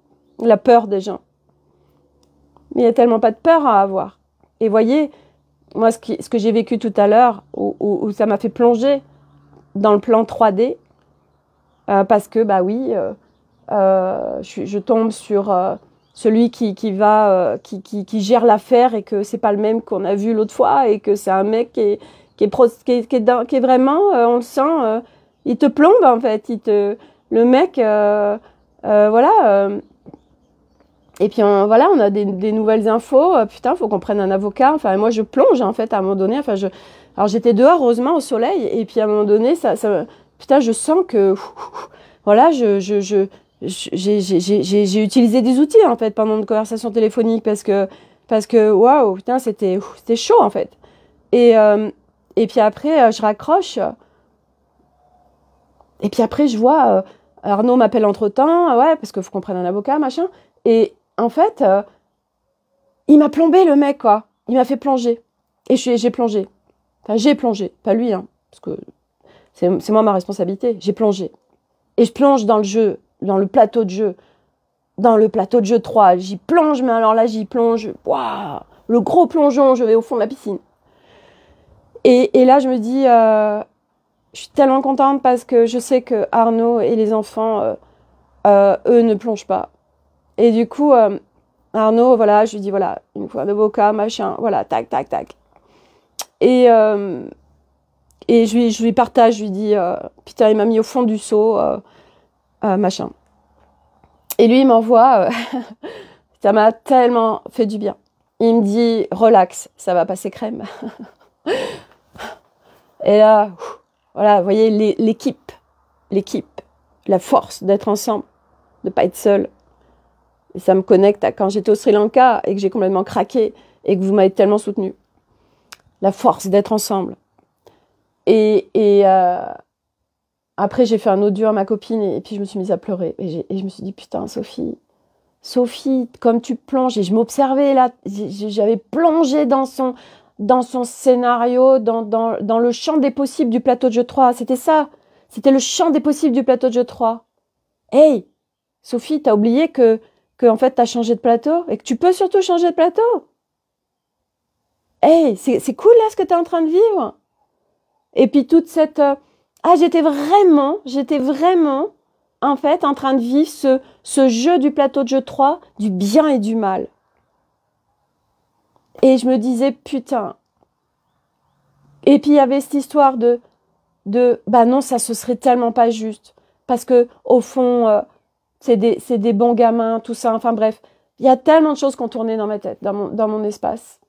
la peur des gens. Mais il n'y a tellement pas de peur à avoir. Et voyez, moi, ce, que j'ai vécu tout à l'heure, où, ça m'a fait plonger dans le plan 3D, euh, parce que, bah oui, je, tombe sur celui qui, qui va, qui, qui, qui, gère l'affaire et que c'est pas le même qu'on a vu l'autre fois et que c'est un mec qui qui est, qui vraiment, euh, on le sent, euh, il te plombe en fait. Il te, le mec, euh, voilà. et puis voilà, on a des, nouvelles infos. putain, faut qu'on prenne un avocat. Enfin, moi je plonge en fait à un moment donné. Enfin, je, alors j'étais dehors heureusement au soleil. Et puis à un moment donné, ça, putain, je sens que, voilà, je, je, j'ai utilisé des outils en fait pendant une conversation téléphonique parce que parce que waouh putain c'était c'était chaud en fait et, et puis après, euh, je raccroche. Et puis après, je vois, euh, Arnaud m'appelle entre-temps, euh, ouais, parce qu'il faut qu'on prenne un avocat, machin. Et en fait, il m'a plombé le mec, quoi. Il m'a fait plonger. Et j'ai plongé. Enfin, j'ai plongé, pas lui, hein, parce que c'est moi ma responsabilité. J'ai plongé. Et je plonge dans le jeu, dans le plateau de jeu, dans le plateau de jeu 3. J'y plonge, mais alors là, j'y plonge. Waouh Le gros plongeon, je vais au fond de la piscine. Et, là, je me dis, euh, je suis tellement contente parce que je sais que Arnaud et les enfants, euh, euh, eux, ne plongent pas. Et du coup, Arnaud, voilà, je lui dis, voilà, une fois de boca, machin, voilà, tac, tac, tac. Et, et je, lui, je lui partage, je lui dis, putain, il m'a mis au fond du seau, machin. Et lui, il m'envoie, ça m'a tellement fait du bien. Il me dit, relax, ça va passer crème. Et là, voilà, vous voyez l'équipe, l'équipe, la force d'être ensemble, de ne pas être seul. Et ça me connecte à quand j'étais au Sri Lanka et que j'ai complètement craqué et que vous m'avez tellement soutenu. La force d'être ensemble. Et, et euh, après, j'ai fait un audio à ma copine et, puis je me suis mise à pleurer. Et, et je me suis dit, putain, Sophie, Sophie, comme tu plonges, et je m'observais là, j'avais plongé dans son, dans son scénario, dans, le champ des possibles du plateau de jeu 3. C'était ça. C'était le champ des possibles du plateau de jeu 3. Hey, Sophie, t'as oublié que, que en fait, t'as changé de plateau et que tu peux surtout changer de plateau. Hey, c'est cool là ce que t'es en train de vivre. Et puis toute cette... Euh, ah, j'étais vraiment, j'étais vraiment, en fait, en train de vivre ce, ce jeu du plateau de jeu 3 du bien et du mal. Et je me disais, putain. Et puis il y avait cette histoire de, de, bah non, ça ce serait tellement pas juste. Parce que, au fond, euh, c'est des, bons gamins, tout ça. Enfin bref, il y a tellement de choses qui ont tourné dans ma tête, dans mon, espace.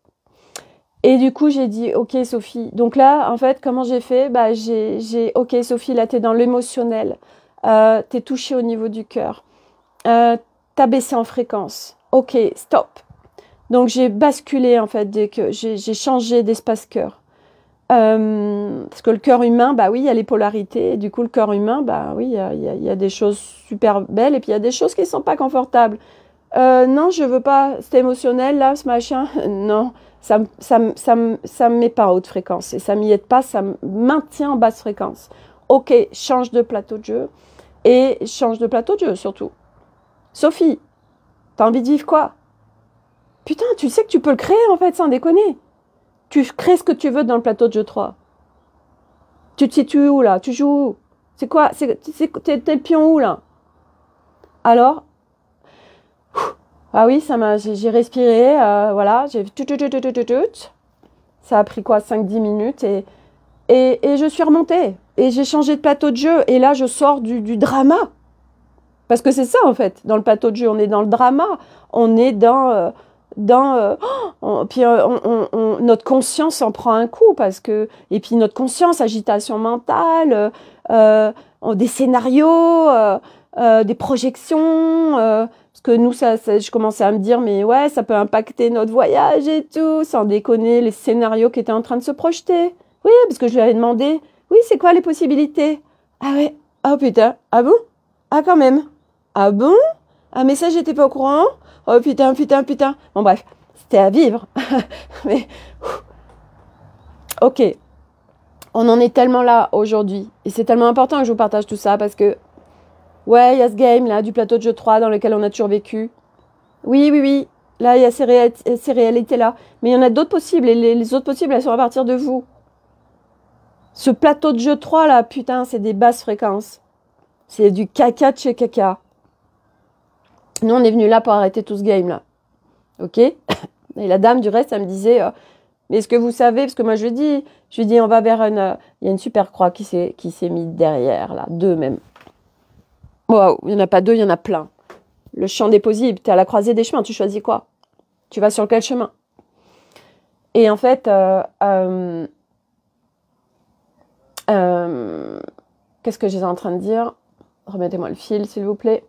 Et du coup, j'ai dit, OK, Sophie. Donc là, en fait, comment j'ai fait bah, j'ai, OK, Sophie, là, t'es dans l'émotionnel. Euh, t'es touchée au niveau du cœur. Euh, t'as baissé en fréquence. OK, stop. Donc j'ai basculé en fait, dès que j'ai changé d'espace cœur. Euh, parce que le cœur humain, bah oui, il y a les polarités. du coup, le cœur humain, bah oui, il y, a, des choses super belles et puis il y a des choses qui ne sont pas confortables. Euh, non, je veux pas, c'est émotionnel là, ce machin. Non, ça, ça, ça, ça me met pas à haute fréquence et ça m'y aide pas, ça me maintient en basse fréquence. Ok, change de plateau de jeu et change de plateau de jeu surtout. Sophie, as envie de vivre quoi Putain, tu sais que tu peux le créer en fait, sans déconner. Tu crées ce que tu veux dans le plateau de jeu 3. Tu te situes où là Tu joues où C'est quoi T'es le pion où là Alors, ah oui, ça m'a, j'ai respiré, euh, voilà, j'ai ça a pris quoi 5-10 minutes et, et, je suis remontée. Et j'ai changé de plateau de jeu. Et là, je sors du, du drama. Parce que c'est ça, en fait, dans le plateau de jeu. On est dans le drama. On est dans. Euh, dans euh, oh, puis euh, notre conscience en prend un coup parce que et puis notre conscience agitation mentale euh, des scénarios des projections parce que nous ça, je commençais à me dire mais ouais ça peut impacter notre voyage et tout sans déconner les scénarios qui étaient en train de se projeter oui parce que je lui avais demandé oui c'est quoi les possibilités ah ouais oh putain ah bon ah quand même ah bon ah, mais ça, j'étais pas au courant. Oh putain, putain, putain. Bon, bref, c'était à vivre. mais. Ok. On en est tellement là aujourd'hui. Et c'est tellement important que je vous partage tout ça parce que. Ouais, il y a ce game là du plateau de jeu 3 dans lequel on a toujours vécu. Oui, oui, oui. Là, il y a ces, ces réalités là. Mais il y en a d'autres possibles. Et les, les autres possibles, elles sont à partir de vous. Ce plateau de jeu 3 là, putain, c'est des basses fréquences. C'est du caca de chez caca. Nous, on est venu là pour arrêter tout ce game-là. OK Et la dame, du reste, elle me disait, euh, mais est-ce que vous savez, parce que moi, je lui dis, je lui dis, on va vers une... Euh, il y a une super croix qui s'est, qui s'est mise derrière, là, deux même. Waouh, il n'y en a pas deux, il y en a plein. Le champ des possibles, tu es à la croisée des chemins, tu choisis quoi Tu vas sur quel chemin Et en fait, euh, qu'est-ce que j'étais en train de dire Remettez-moi le fil, s'il vous plaît.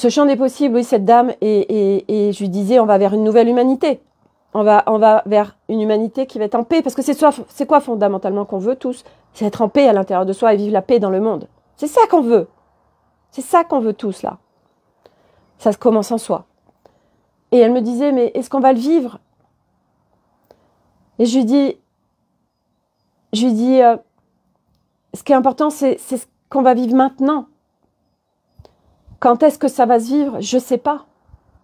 Ce champ des possibles, oui, cette dame, et, et, et je lui disais, on va vers une nouvelle humanité. On va, on va vers une humanité qui va être en paix. Parce que c'est, c'est quoi fondamentalement qu'on veut tous C'est être en paix à l'intérieur de soi et vivre la paix dans le monde. C'est ça qu'on veut. C'est ça qu'on veut tous, là. Ça se commence en soi. Et elle me disait, mais est-ce qu'on va le vivre Et je lui dis, je dis, euh, ce qui est important, c'est, c'est ce qu'on va vivre maintenant. Quand est-ce que ça va se vivre Je ne sais pas.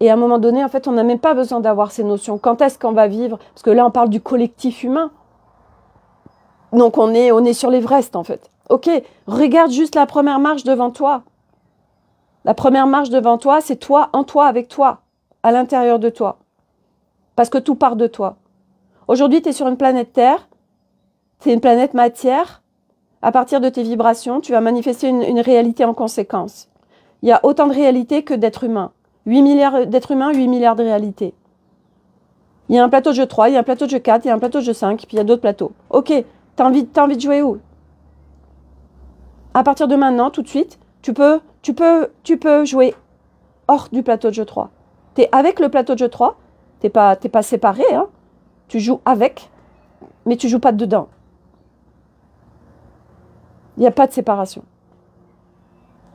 Et à un moment donné, en fait, on n'a même pas besoin d'avoir ces notions. Quand est-ce qu'on va vivre Parce que là, on parle du collectif humain. Donc, on est, on est sur l'Everest, en fait. OK, regarde juste la première marche devant toi. La première marche devant toi, c'est toi, en toi, avec toi, à l'intérieur de toi. Parce que tout part de toi. Aujourd'hui, tu es sur une planète Terre. C'est une planète matière. À partir de tes vibrations, tu vas manifester une réalité en conséquence il y a autant de réalités que d'êtres humains. 8 milliards d'êtres humains, 8 milliards de réalités. Il y a un plateau de jeu 3, il y a un plateau de jeu 4, il y a un plateau de jeu 5, puis il y a d'autres plateaux. Ok, t'as envie, as envie de jouer où À partir de maintenant, tout de suite, tu peux, tu peux, tu peux jouer hors du plateau de jeu 3. Tu es avec le plateau de jeu 3, t'es pas, pas séparé, hein. tu joues avec, mais tu joues pas dedans. Il n'y a pas de séparation.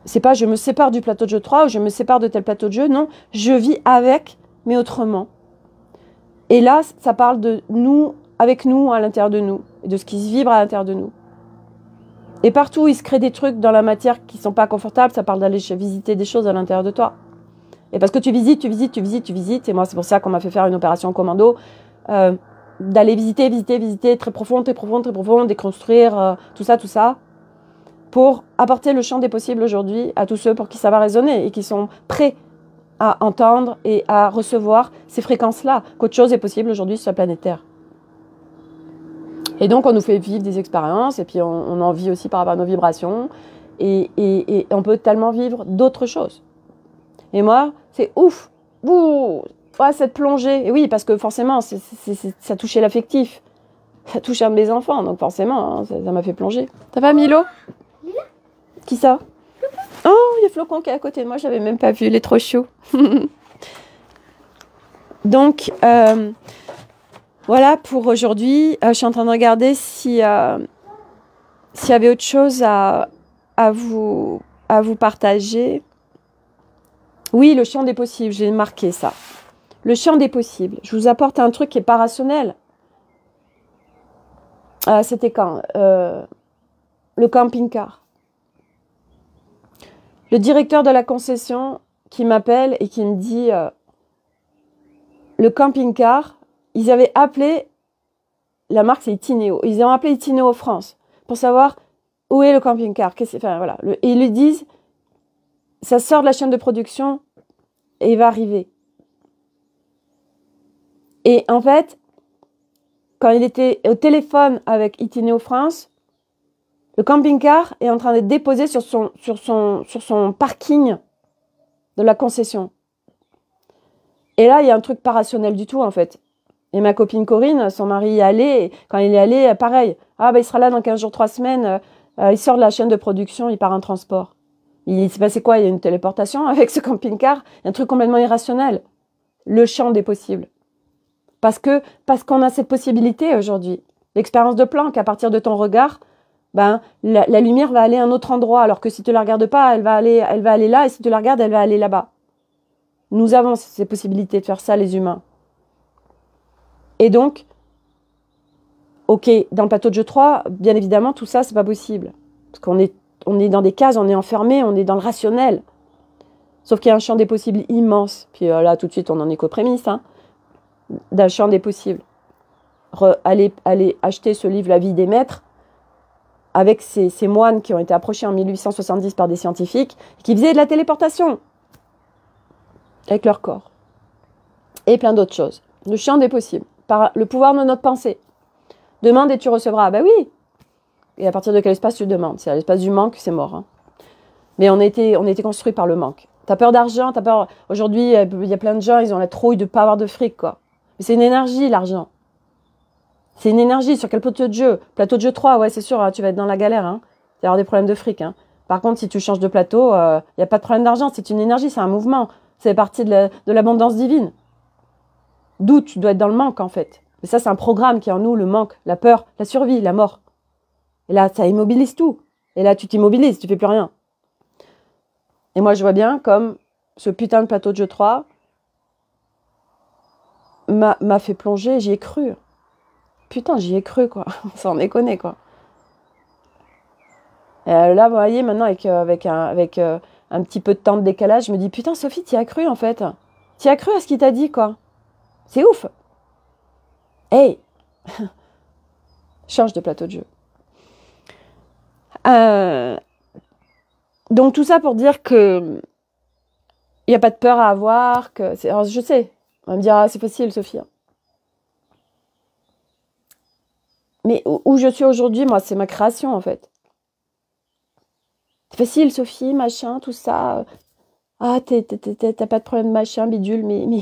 C'est pas je me sépare du plateau de jeu 3 ou je me sépare de tel plateau de jeu. Non, je vis avec, mais autrement. Et là, ça parle de nous, avec nous, à l'intérieur de nous, et de ce qui se vibre à l'intérieur de nous. Et partout il se crée des trucs dans la matière qui ne sont pas confortables, ça parle d'aller visiter des choses à l'intérieur de toi. Et parce que tu visites, tu visites, tu visites, tu visites, et moi c'est pour ça qu'on m'a fait faire une opération commando, euh, d'aller visiter, visiter, visiter, très profond, très profond, très profond, déconstruire, euh, tout ça, tout ça pour apporter le champ des possibles aujourd'hui à tous ceux pour qui ça va résonner et qui sont prêts à entendre et à recevoir ces fréquences-là, qu'autre chose est possible aujourd'hui sur la planète Terre. Et donc, on nous fait vivre des expériences et puis on, en vit aussi par rapport à nos vibrations et, on peut tellement vivre d'autres choses. Et moi, c'est ouf! Ouh, cette plongée! Et oui, parce que forcément, ça touchait l'affectif. Ça touche un de mes enfants, donc forcément, hein, ça m'a fait plonger. Ça va, Milo? Qui ça Oh, il y a Flocon qui est à côté de moi, j'avais même pas vu, il est trop chaud. Donc, euh, voilà pour aujourd'hui. Euh, je suis en train de regarder si euh, s'il y avait autre chose à, à, vous, à vous partager. Oui, le champ des possibles, j'ai marqué ça. Le champ des possibles. Je vous apporte un truc qui n'est pas rationnel. C'était quand Le camping-car. Le directeur de la concession qui m'appelle et qui me dit euh, le camping-car, ils avaient appelé, la marque c'est Itinéo, ils ont appelé Itinéo France pour savoir où est le camping-car. et ils lui disent ça sort de la chaîne de production et il va arriver. Et en fait, quand il était au téléphone avec Itinéo France, le camping-car est en train d'être déposé sur son, parking de la concession. Et là, il y a un truc pas rationnel du tout, en fait. Et ma copine Corinne, son mari est allé, quand il est allé, pareil. Ah, bah, il sera là dans 15 jours, 3 semaines. Euh, euh, il sort de la chaîne de production, il part en transport. Il s'est passé quoi Il y a une téléportation avec ce camping-car Un truc complètement irrationnel. Le champ des possibles. Parce que parce qu'on a cette possibilité aujourd'hui. L'expérience de Planck, à partir de ton regard, ben la, lumière va aller à un autre endroit, alors que si tu la regardes pas, elle va aller, elle va aller là, et si tu la regardes, elle va aller là-bas. Nous avons ces possibilités de faire ça, les humains. Et donc, ok, dans le plateau de jeu 3, bien évidemment, tout ça, c'est pas possible. Parce qu'on est, on est dans des cases, on est enfermé, on est dans le rationnel. Sauf qu'il y a un champ des possibles immense. Puis euh, là, tout de suite, on en est qu'aux prémices, hein, d'un champ des possibles. Aller allez acheter ce livre, La vie des maîtres avec ces, moines qui ont été approchés en 1870 par des scientifiques, qui faisaient de la téléportation avec leur corps. Et plein d'autres choses. Le champ des possibles, par le pouvoir de notre pensée. Demande et tu recevras. Ben oui Et à partir de quel espace tu demandes C'est à l'espace du manque, c'est mort. Hein. Mais on était, on était construit par le manque. T'as peur d'argent, t'as peur. Aujourd'hui, il y a plein de gens, ils ont la trouille de ne pas avoir de fric, quoi. Mais c'est une énergie, l'argent. C'est une énergie. Sur quel plateau de jeu Plateau de jeu 3, ouais, c'est sûr, hein, tu vas être dans la galère. Tu hein. vas avoir des problèmes de fric. Hein. Par contre, si tu changes de plateau, il euh, n'y a pas de problème d'argent. C'est une énergie, c'est un mouvement. C'est partie de l'abondance divine. D'où tu dois être dans le manque, en fait. Mais ça, c'est un programme qui est en nous, le manque, la peur, la survie, la mort. Et là, ça immobilise tout. Et là, tu t'immobilises, tu fais plus rien. Et moi, je vois bien comme ce putain de plateau de jeu 3 m'a fait plonger, j'y ai cru putain, j'y ai cru, quoi. Sans déconner, quoi. Et euh, là, vous voyez, maintenant, avec, euh, avec, un, avec euh, un petit peu de temps de décalage, je me dis, putain, Sophie, t'y as cru, en fait. T'y as cru à ce qu'il t'a dit, quoi. C'est ouf. Hey Change de plateau de jeu. Donc, tout ça pour dire que il n'y a pas de peur à avoir. Que... je sais, on va me dire, ah, c'est facile, Sophie. Hein. Mais où je suis aujourd'hui, moi, c'est ma création, en fait. facile, Sophie, machin, tout ça. Ah, t'as pas de problème, machin, bidule, mais,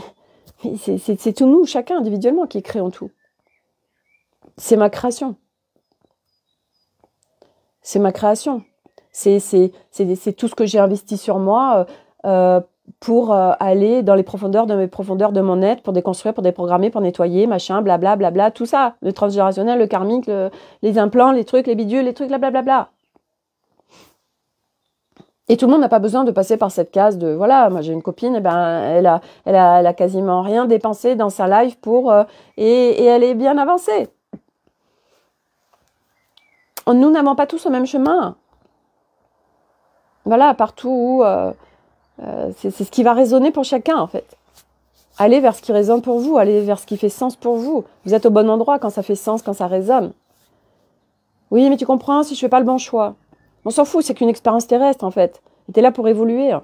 c'est tout nous, chacun individuellement, qui créons tout. C'est ma création. C'est ma création. C'est tout ce que j'ai investi sur moi euh, euh, pour euh, aller dans les profondeurs de mes profondeurs de mon être, pour déconstruire, pour déprogrammer, pour nettoyer, machin, blablabla, bla, tout ça. Le transgénérationnel, le karmique, les implants, les trucs, les bidules, les trucs, blablabla. et tout le monde n'a pas besoin de passer par cette case de voilà, moi j'ai une copine, et eh ben elle a, elle a, quasiment rien dépensé dans sa life pour euh, et, elle est bien avancée. Nous n'avons pas tous le même chemin. Voilà, partout où euh, euh, c'est ce qui va résonner pour chacun, en fait. Allez vers ce qui résonne pour vous, allez vers ce qui fait sens pour vous. Vous êtes au bon endroit quand ça fait sens, quand ça résonne. Oui, mais tu comprends si je fais pas le bon choix. On s'en fout, c'est qu'une expérience terrestre, en fait. Tu es là pour évoluer. Hein.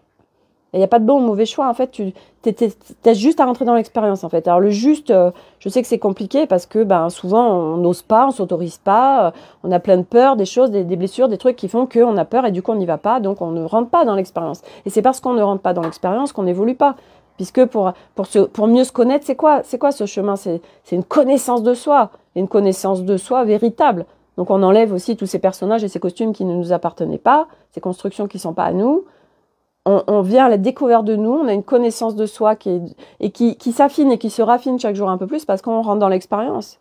Il n'y a pas de bon ou mauvais choix. En fait, tu t as juste à rentrer dans l'expérience. En fait. Alors, le juste, euh, je sais que c'est compliqué parce que ben, souvent, on n'ose pas, on s'autorise pas, euh, on a plein de peurs, des choses, des, blessures, des trucs qui font qu'on a peur et du coup, on n'y va pas. Donc, on ne rentre pas dans l'expérience. Et c'est parce qu'on ne rentre pas dans l'expérience qu'on n'évolue pas. Puisque pour, pour, mieux se connaître, c'est quoi, quoi ce chemin C'est une connaissance de soi, une connaissance de soi véritable. Donc on enlève aussi tous ces personnages et ces costumes qui ne nous appartenaient pas, ces constructions qui ne sont pas à nous, on, vient à la découverte de nous, on a une connaissance de soi qui, et qui, s'affine et qui se raffine chaque jour un peu plus parce qu'on rentre dans l'expérience.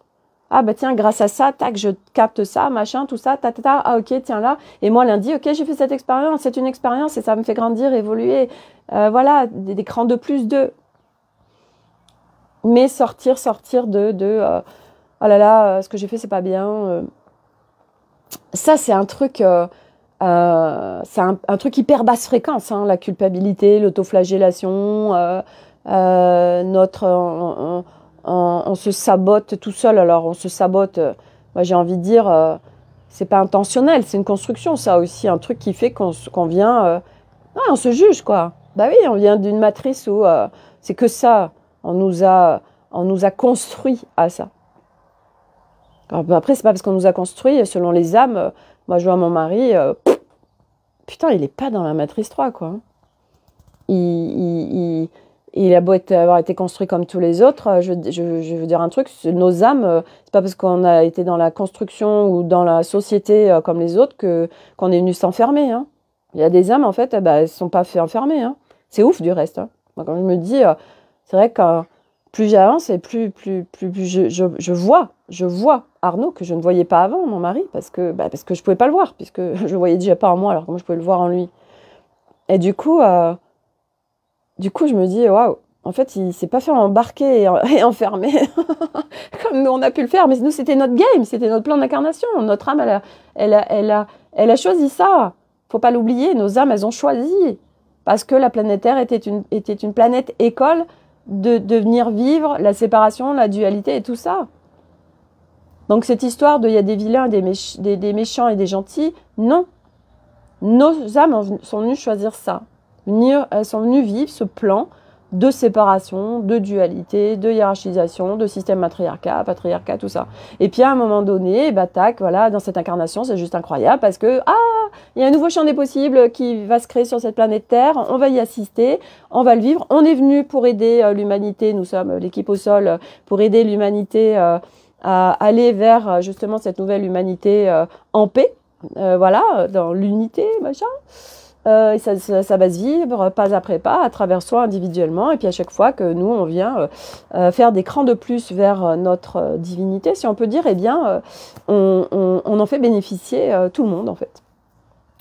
Ah bah tiens, grâce à ça, tac, je capte ça, machin, tout ça, ta, ta, ta, ah ok, tiens là. Et moi lundi, ok, j'ai fait cette expérience, c'est une expérience et ça me fait grandir, évoluer. Euh, voilà, des, crans de plus de. Mais sortir, sortir de, de euh, oh là là, euh, ce que j'ai fait, c'est pas bien. Ça, c'est un truc euh, c'est un, truc hyper basse fréquence, hein, la culpabilité, l'autoflagellation, euh, euh, notre, on, se sabote tout seul. Alors on se sabote. moi j'ai envie de dire, c'est pas intentionnel, c'est une construction, ça aussi, un truc qui fait qu'on vient, on se juge quoi. Bah oui, on vient d'une matrice où c'est que ça, on nous a, on nous a construit à ça. après, c'est pas parce qu'on nous a construit selon les âmes moi, bah, je vois mon mari, euh, putain, il n'est pas dans la matrice 3, quoi. Il, a beau avoir été construit comme tous les autres. Euh, je, veux dire un truc, nos âmes, euh, c'est pas parce qu'on a été dans la construction ou dans la société comme les autres que qu'on est venu s'enfermer. Hein. Il y a des âmes, en fait, bah, elles ne sont pas fait enfermer. Hein. C'est ouf, du reste. Hein. Moi, quand je me dis, c'est vrai que plus j'avance et plus, plus, plus, plus je vois, je vois Arnaud, que je ne voyais pas avant, mon mari, parce que, bah, parce que je ne pouvais pas le voir, puisque je ne voyais déjà pas en moi, alors comment je pouvais le voir en lui Et du coup, euh, du coup je me dis, waouh, en fait, il s'est pas fait embarquer et, enfermer, comme nous, on a pu le faire, mais nous, c'était notre game, c'était notre plan d'incarnation. Notre âme, elle a, elle, a, elle, a, choisi ça. faut pas l'oublier, nos âmes, elles ont choisi. Parce que la planète Terre était une, était une planète école de, de venir vivre la séparation, la dualité et tout ça. Donc cette histoire de il y a des vilains, des, des, méchants et des gentils, non. Nos âmes sont venues choisir ça. Venir, elles sont venues vivre ce plan de séparation, de dualité, de hiérarchisation, de système matriarcat, patriarcat, tout ça. Et puis à un moment donné, bah tac, voilà, dans cette incarnation, c'est juste incroyable parce que ah, il y a un nouveau champ des possibles qui va se créer sur cette planète Terre, on va y assister, on va le vivre. On est venu pour aider euh, l'humanité, nous sommes l'équipe au sol euh, pour aider l'humanité euh, à aller vers euh, justement cette nouvelle humanité euh, en paix, euh, voilà, dans l'unité, machin. et ça, va se vivre pas après pas, à travers soi individuellement, et puis à chaque fois que nous, on vient faire des crans de plus vers notre divinité, si on peut dire, eh bien, on, en fait bénéficier tout le monde, en fait.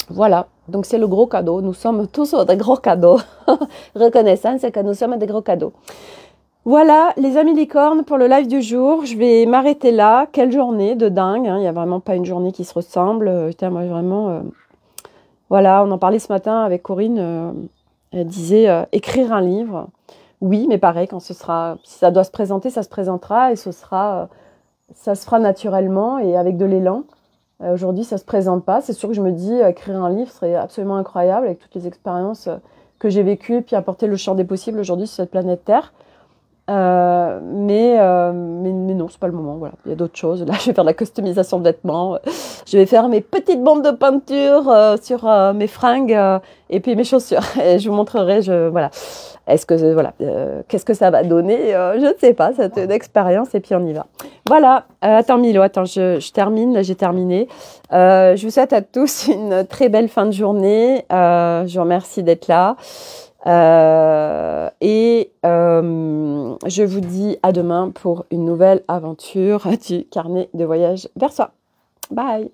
Voilà, donc c'est le gros cadeau. Nous sommes tous des gros cadeaux. Reconnaissance, c'est que nous sommes des gros cadeaux. Voilà les amis licornes pour le live du jour. Je vais m'arrêter là. Quelle journée de dingue. Hein. Il n'y a vraiment pas une journée qui se ressemble. Euh, vraiment... Euh, voilà, on en parlait ce matin avec Corinne. Euh, elle disait écrire un livre. Oui, mais pareil, quand ce sera... Si ça doit se présenter, ça se présentera et ce sera... ça se fera naturellement et avec de l'élan. Aujourd'hui, ça ne se présente pas. C'est sûr que je me dis, écrire un livre serait absolument incroyable avec toutes les expériences que j'ai vécues et puis apporter le champ des possibles aujourd'hui sur cette planète Terre. Euh, mais, euh, mais, mais, non, c'est pas le moment. Voilà. Il y a d'autres choses. Là, je vais faire de la customisation de vêtements. Je vais faire mes petites bandes de peinture euh, sur mes fringues et puis mes chaussures. Et je vous montrerai. Je, voilà. Est-ce que voilà, qu'est-ce que ça va donner Je ne sais pas. Cette une expérience et puis on y va. Voilà. attends Milo, attends, je, je termine. Là, j'ai terminé. je vous souhaite à tous une très belle fin de journée. je vous remercie d'être là. Euh, et euh, je vous dis à demain pour une nouvelle aventure du carnet de voyage vers soi. Bye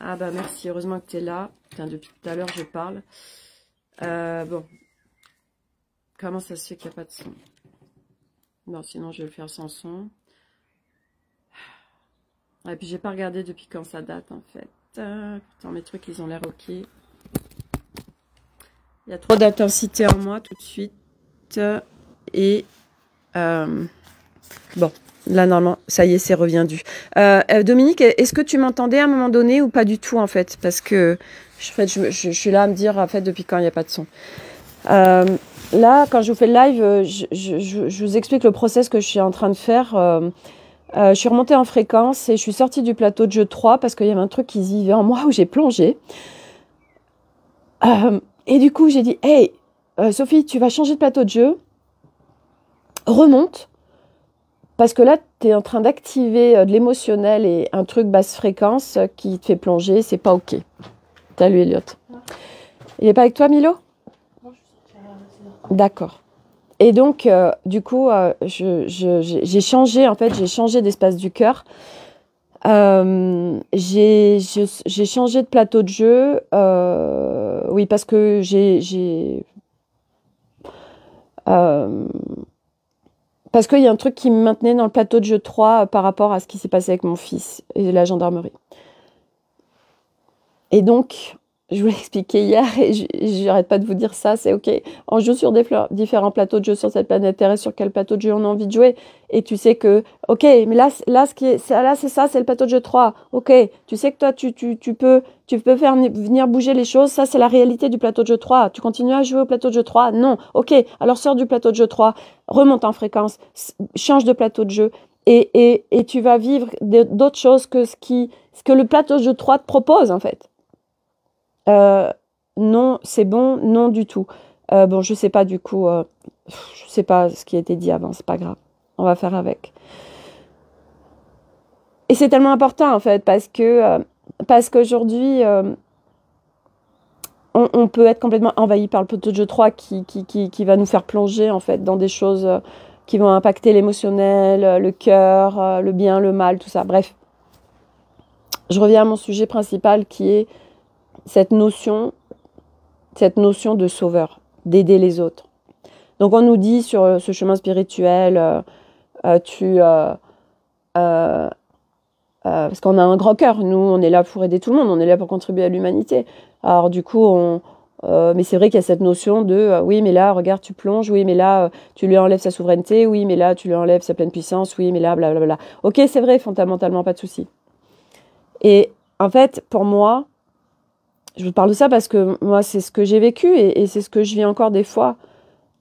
Ah bah merci, heureusement que tu es là. Putain, depuis tout à l'heure, je parle. Euh, bon. Comment ça se fait qu'il n'y a pas de son Non, sinon je vais le faire sans son. Et puis j'ai pas regardé depuis quand ça date en fait. Euh, putain, mes trucs, ils ont l'air ok. Il y a trop d'intensité en moi tout de suite. Et... Euh, Bon, là, normalement, ça y est, c'est reviendu. Euh, euh, Dominique, est-ce que tu m'entendais à un moment donné ou pas du tout, en fait Parce que je, fait, je, suis là à me dire, en fait, depuis quand il n'y a pas de son. Euh, là, quand je vous fais le live, je, vous explique le process que je suis en train de faire. je suis remontée en fréquence et je suis sortie du plateau de jeu 3 parce qu'il y avait un truc qui vivait en moi où j'ai plongé. et du coup, j'ai dit, hey, Sophie, tu vas changer de plateau de jeu, remonte, parce que là, tu es en train d'activer euh, de l'émotionnel et un truc basse fréquence euh, qui te fait plonger, c'est pas OK. Salut Elliot. Il n'est pas avec toi Milo D'accord. Et donc, euh, du coup, j'ai changé, en fait, j'ai changé d'espace du cœur. j'ai changé de plateau de jeu. oui, parce que j'ai parce qu'il y a un truc qui me maintenait dans le plateau de jeu 3 euh, par rapport à ce qui s'est passé avec mon fils et la gendarmerie. Et donc, je vous l'ai expliqué hier et j'arrête pas de vous dire ça, c'est ok. On joue sur des fleurs, différents plateaux de jeu sur cette planète Terre et sur quel plateau de jeu on a envie de jouer. Et tu sais que, ok, mais là, là, ce qui là, c'est ça, c'est le plateau de jeu 3. Ok, tu sais que toi, tu, tu, tu peux, tu peux faire venir bouger les choses. Ça, c'est la réalité du plateau de jeu 3. Tu continues à jouer au plateau de jeu 3? Non. Ok, alors sors du plateau de jeu 3, remonte en fréquence, change de plateau de jeu. Et, et, et tu vas vivre d'autres choses que ce, qui, ce que le plateau de jeu 3 te propose en fait. Euh, non, c'est bon, non du tout. Euh, bon, je sais pas du coup, euh, je sais pas ce qui a été dit avant, c'est pas grave, on va faire avec. Et c'est tellement important en fait parce que euh, parce qu'aujourd'hui on, peut être complètement envahi par le poteau de jeu 3 qui, qui, qui va nous faire plonger en fait dans des choses qui vont impacter l'émotionnel, le cœur, le bien, le mal, tout ça. Bref, je reviens à mon sujet principal qui est cette notion, cette notion de sauveur, d'aider les autres. Donc on nous dit sur euh, ce chemin spirituel, euh, euh, tu... parce qu'on a un grand cœur, nous on est là pour aider tout le monde, on est là pour contribuer à l'humanité. Alors du coup, on, mais c'est vrai qu'il y a cette notion de oui, mais là, regarde, tu plonges, oui, mais là, tu lui enlèves sa souveraineté, oui, mais là, tu lui enlèves sa pleine puissance, oui, mais là, blablabla. Ok, c'est vrai, fondamentalement, pas de souci. Et en fait, pour moi, je vous parle de ça parce que moi, c'est ce que j'ai vécu et, c'est ce que je vis encore des fois.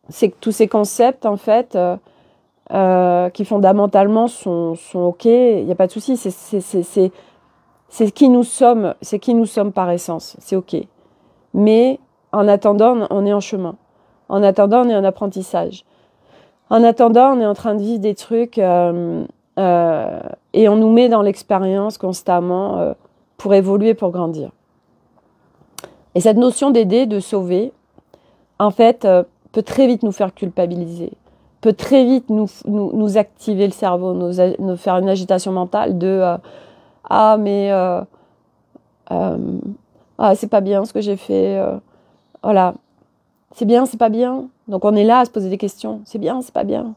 C'est que tous ces concepts, en fait, euh, euh qui fondamentalement sont, sont OK, il n'y a pas de souci. C'est qui nous sommes, c'est qui nous sommes par essence, c'est OK. Mais en attendant, on est en chemin. En attendant, on est en apprentissage. En attendant, on est en train de vivre des trucs euh, euh et on nous met dans l'expérience constamment euh, pour évoluer, pour grandir. Et cette notion d'aider, de sauver, en fait, euh, peut très vite nous faire culpabiliser, peut très vite nous, nous, activer le cerveau, nous, nous, faire une agitation mentale de euh, Ah, mais euh, ah, c'est pas bien ce que j'ai fait. voilà, c'est bien, c'est pas bien. Donc on est là à se poser des questions. C'est bien, c'est pas bien.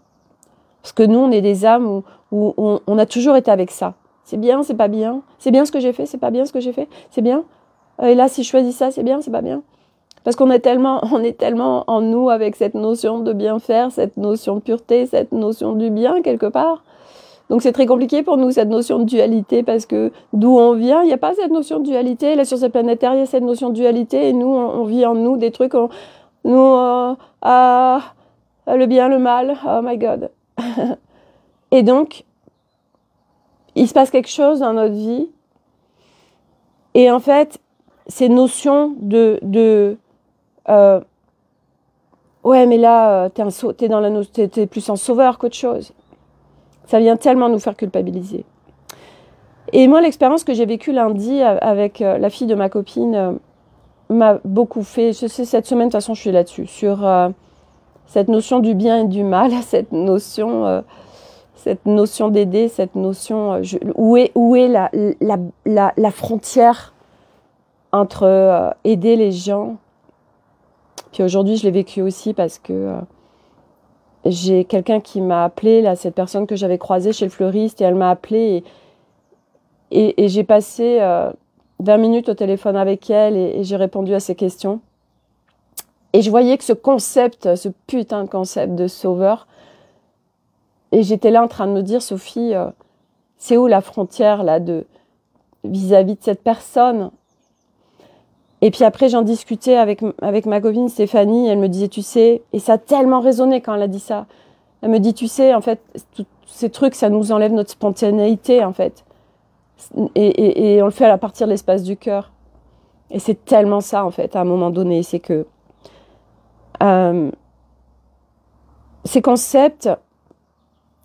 Parce que nous, on est des âmes où, on, a toujours été avec ça. C'est bien, c'est pas bien. C'est bien ce que j'ai fait, c'est pas bien ce que j'ai fait. C'est bien, euh, et là, si je choisis ça, c'est bien, c'est pas bien. Parce qu'on est tellement, on est tellement en nous avec cette notion de bien faire, cette notion de pureté, cette notion du bien quelque part. Donc c'est très compliqué pour nous cette notion de dualité parce que d'où on vient, il n'y a pas cette notion de dualité. Là sur cette planète Terre, il y a cette notion de dualité et nous, on, vit en nous des trucs, nous, euh, ah, le bien, le mal, oh my god. et donc, il se passe quelque chose dans notre vie. Et en fait, ces notions de, de euh, ouais, mais là, euh, t'es, dans la, plus un sauveur qu'autre chose. Ça vient tellement nous faire culpabiliser. Et moi, l'expérience que j'ai vécue lundi euh, avec la fille de ma copine m'a beaucoup fait. cette semaine, de toute façon, je suis là-dessus, sur cette notion du bien et du mal, cette notion, cette notion d'aider, cette notion. où est, où est la, la, la frontière entre euh, aider les gens. Puis aujourd'hui, je l'ai vécu aussi parce que euh, j'ai quelqu'un qui m'a appelé, là, cette personne que j'avais croisée chez le fleuriste, et elle m'a appelé. Et, j'ai passé 20 euh, minutes au téléphone avec elle et, j'ai répondu à ses questions. Et je voyais que ce concept, ce putain de concept de sauveur, et j'étais là en train de me dire, Sophie, c'est où la frontière là de vis à -vis de cette personne et puis après, j'en discutais avec, avec ma copine Stéphanie. Elle me disait, tu sais, et ça a tellement résonné quand elle a dit ça. Elle me dit, tu sais, en fait, tous ces trucs, ça nous enlève notre spontanéité, en fait. Et, et, on le fait à partir de l'espace du cœur. Et c'est tellement ça, en fait, à un moment donné. C'est que euh, ces concepts,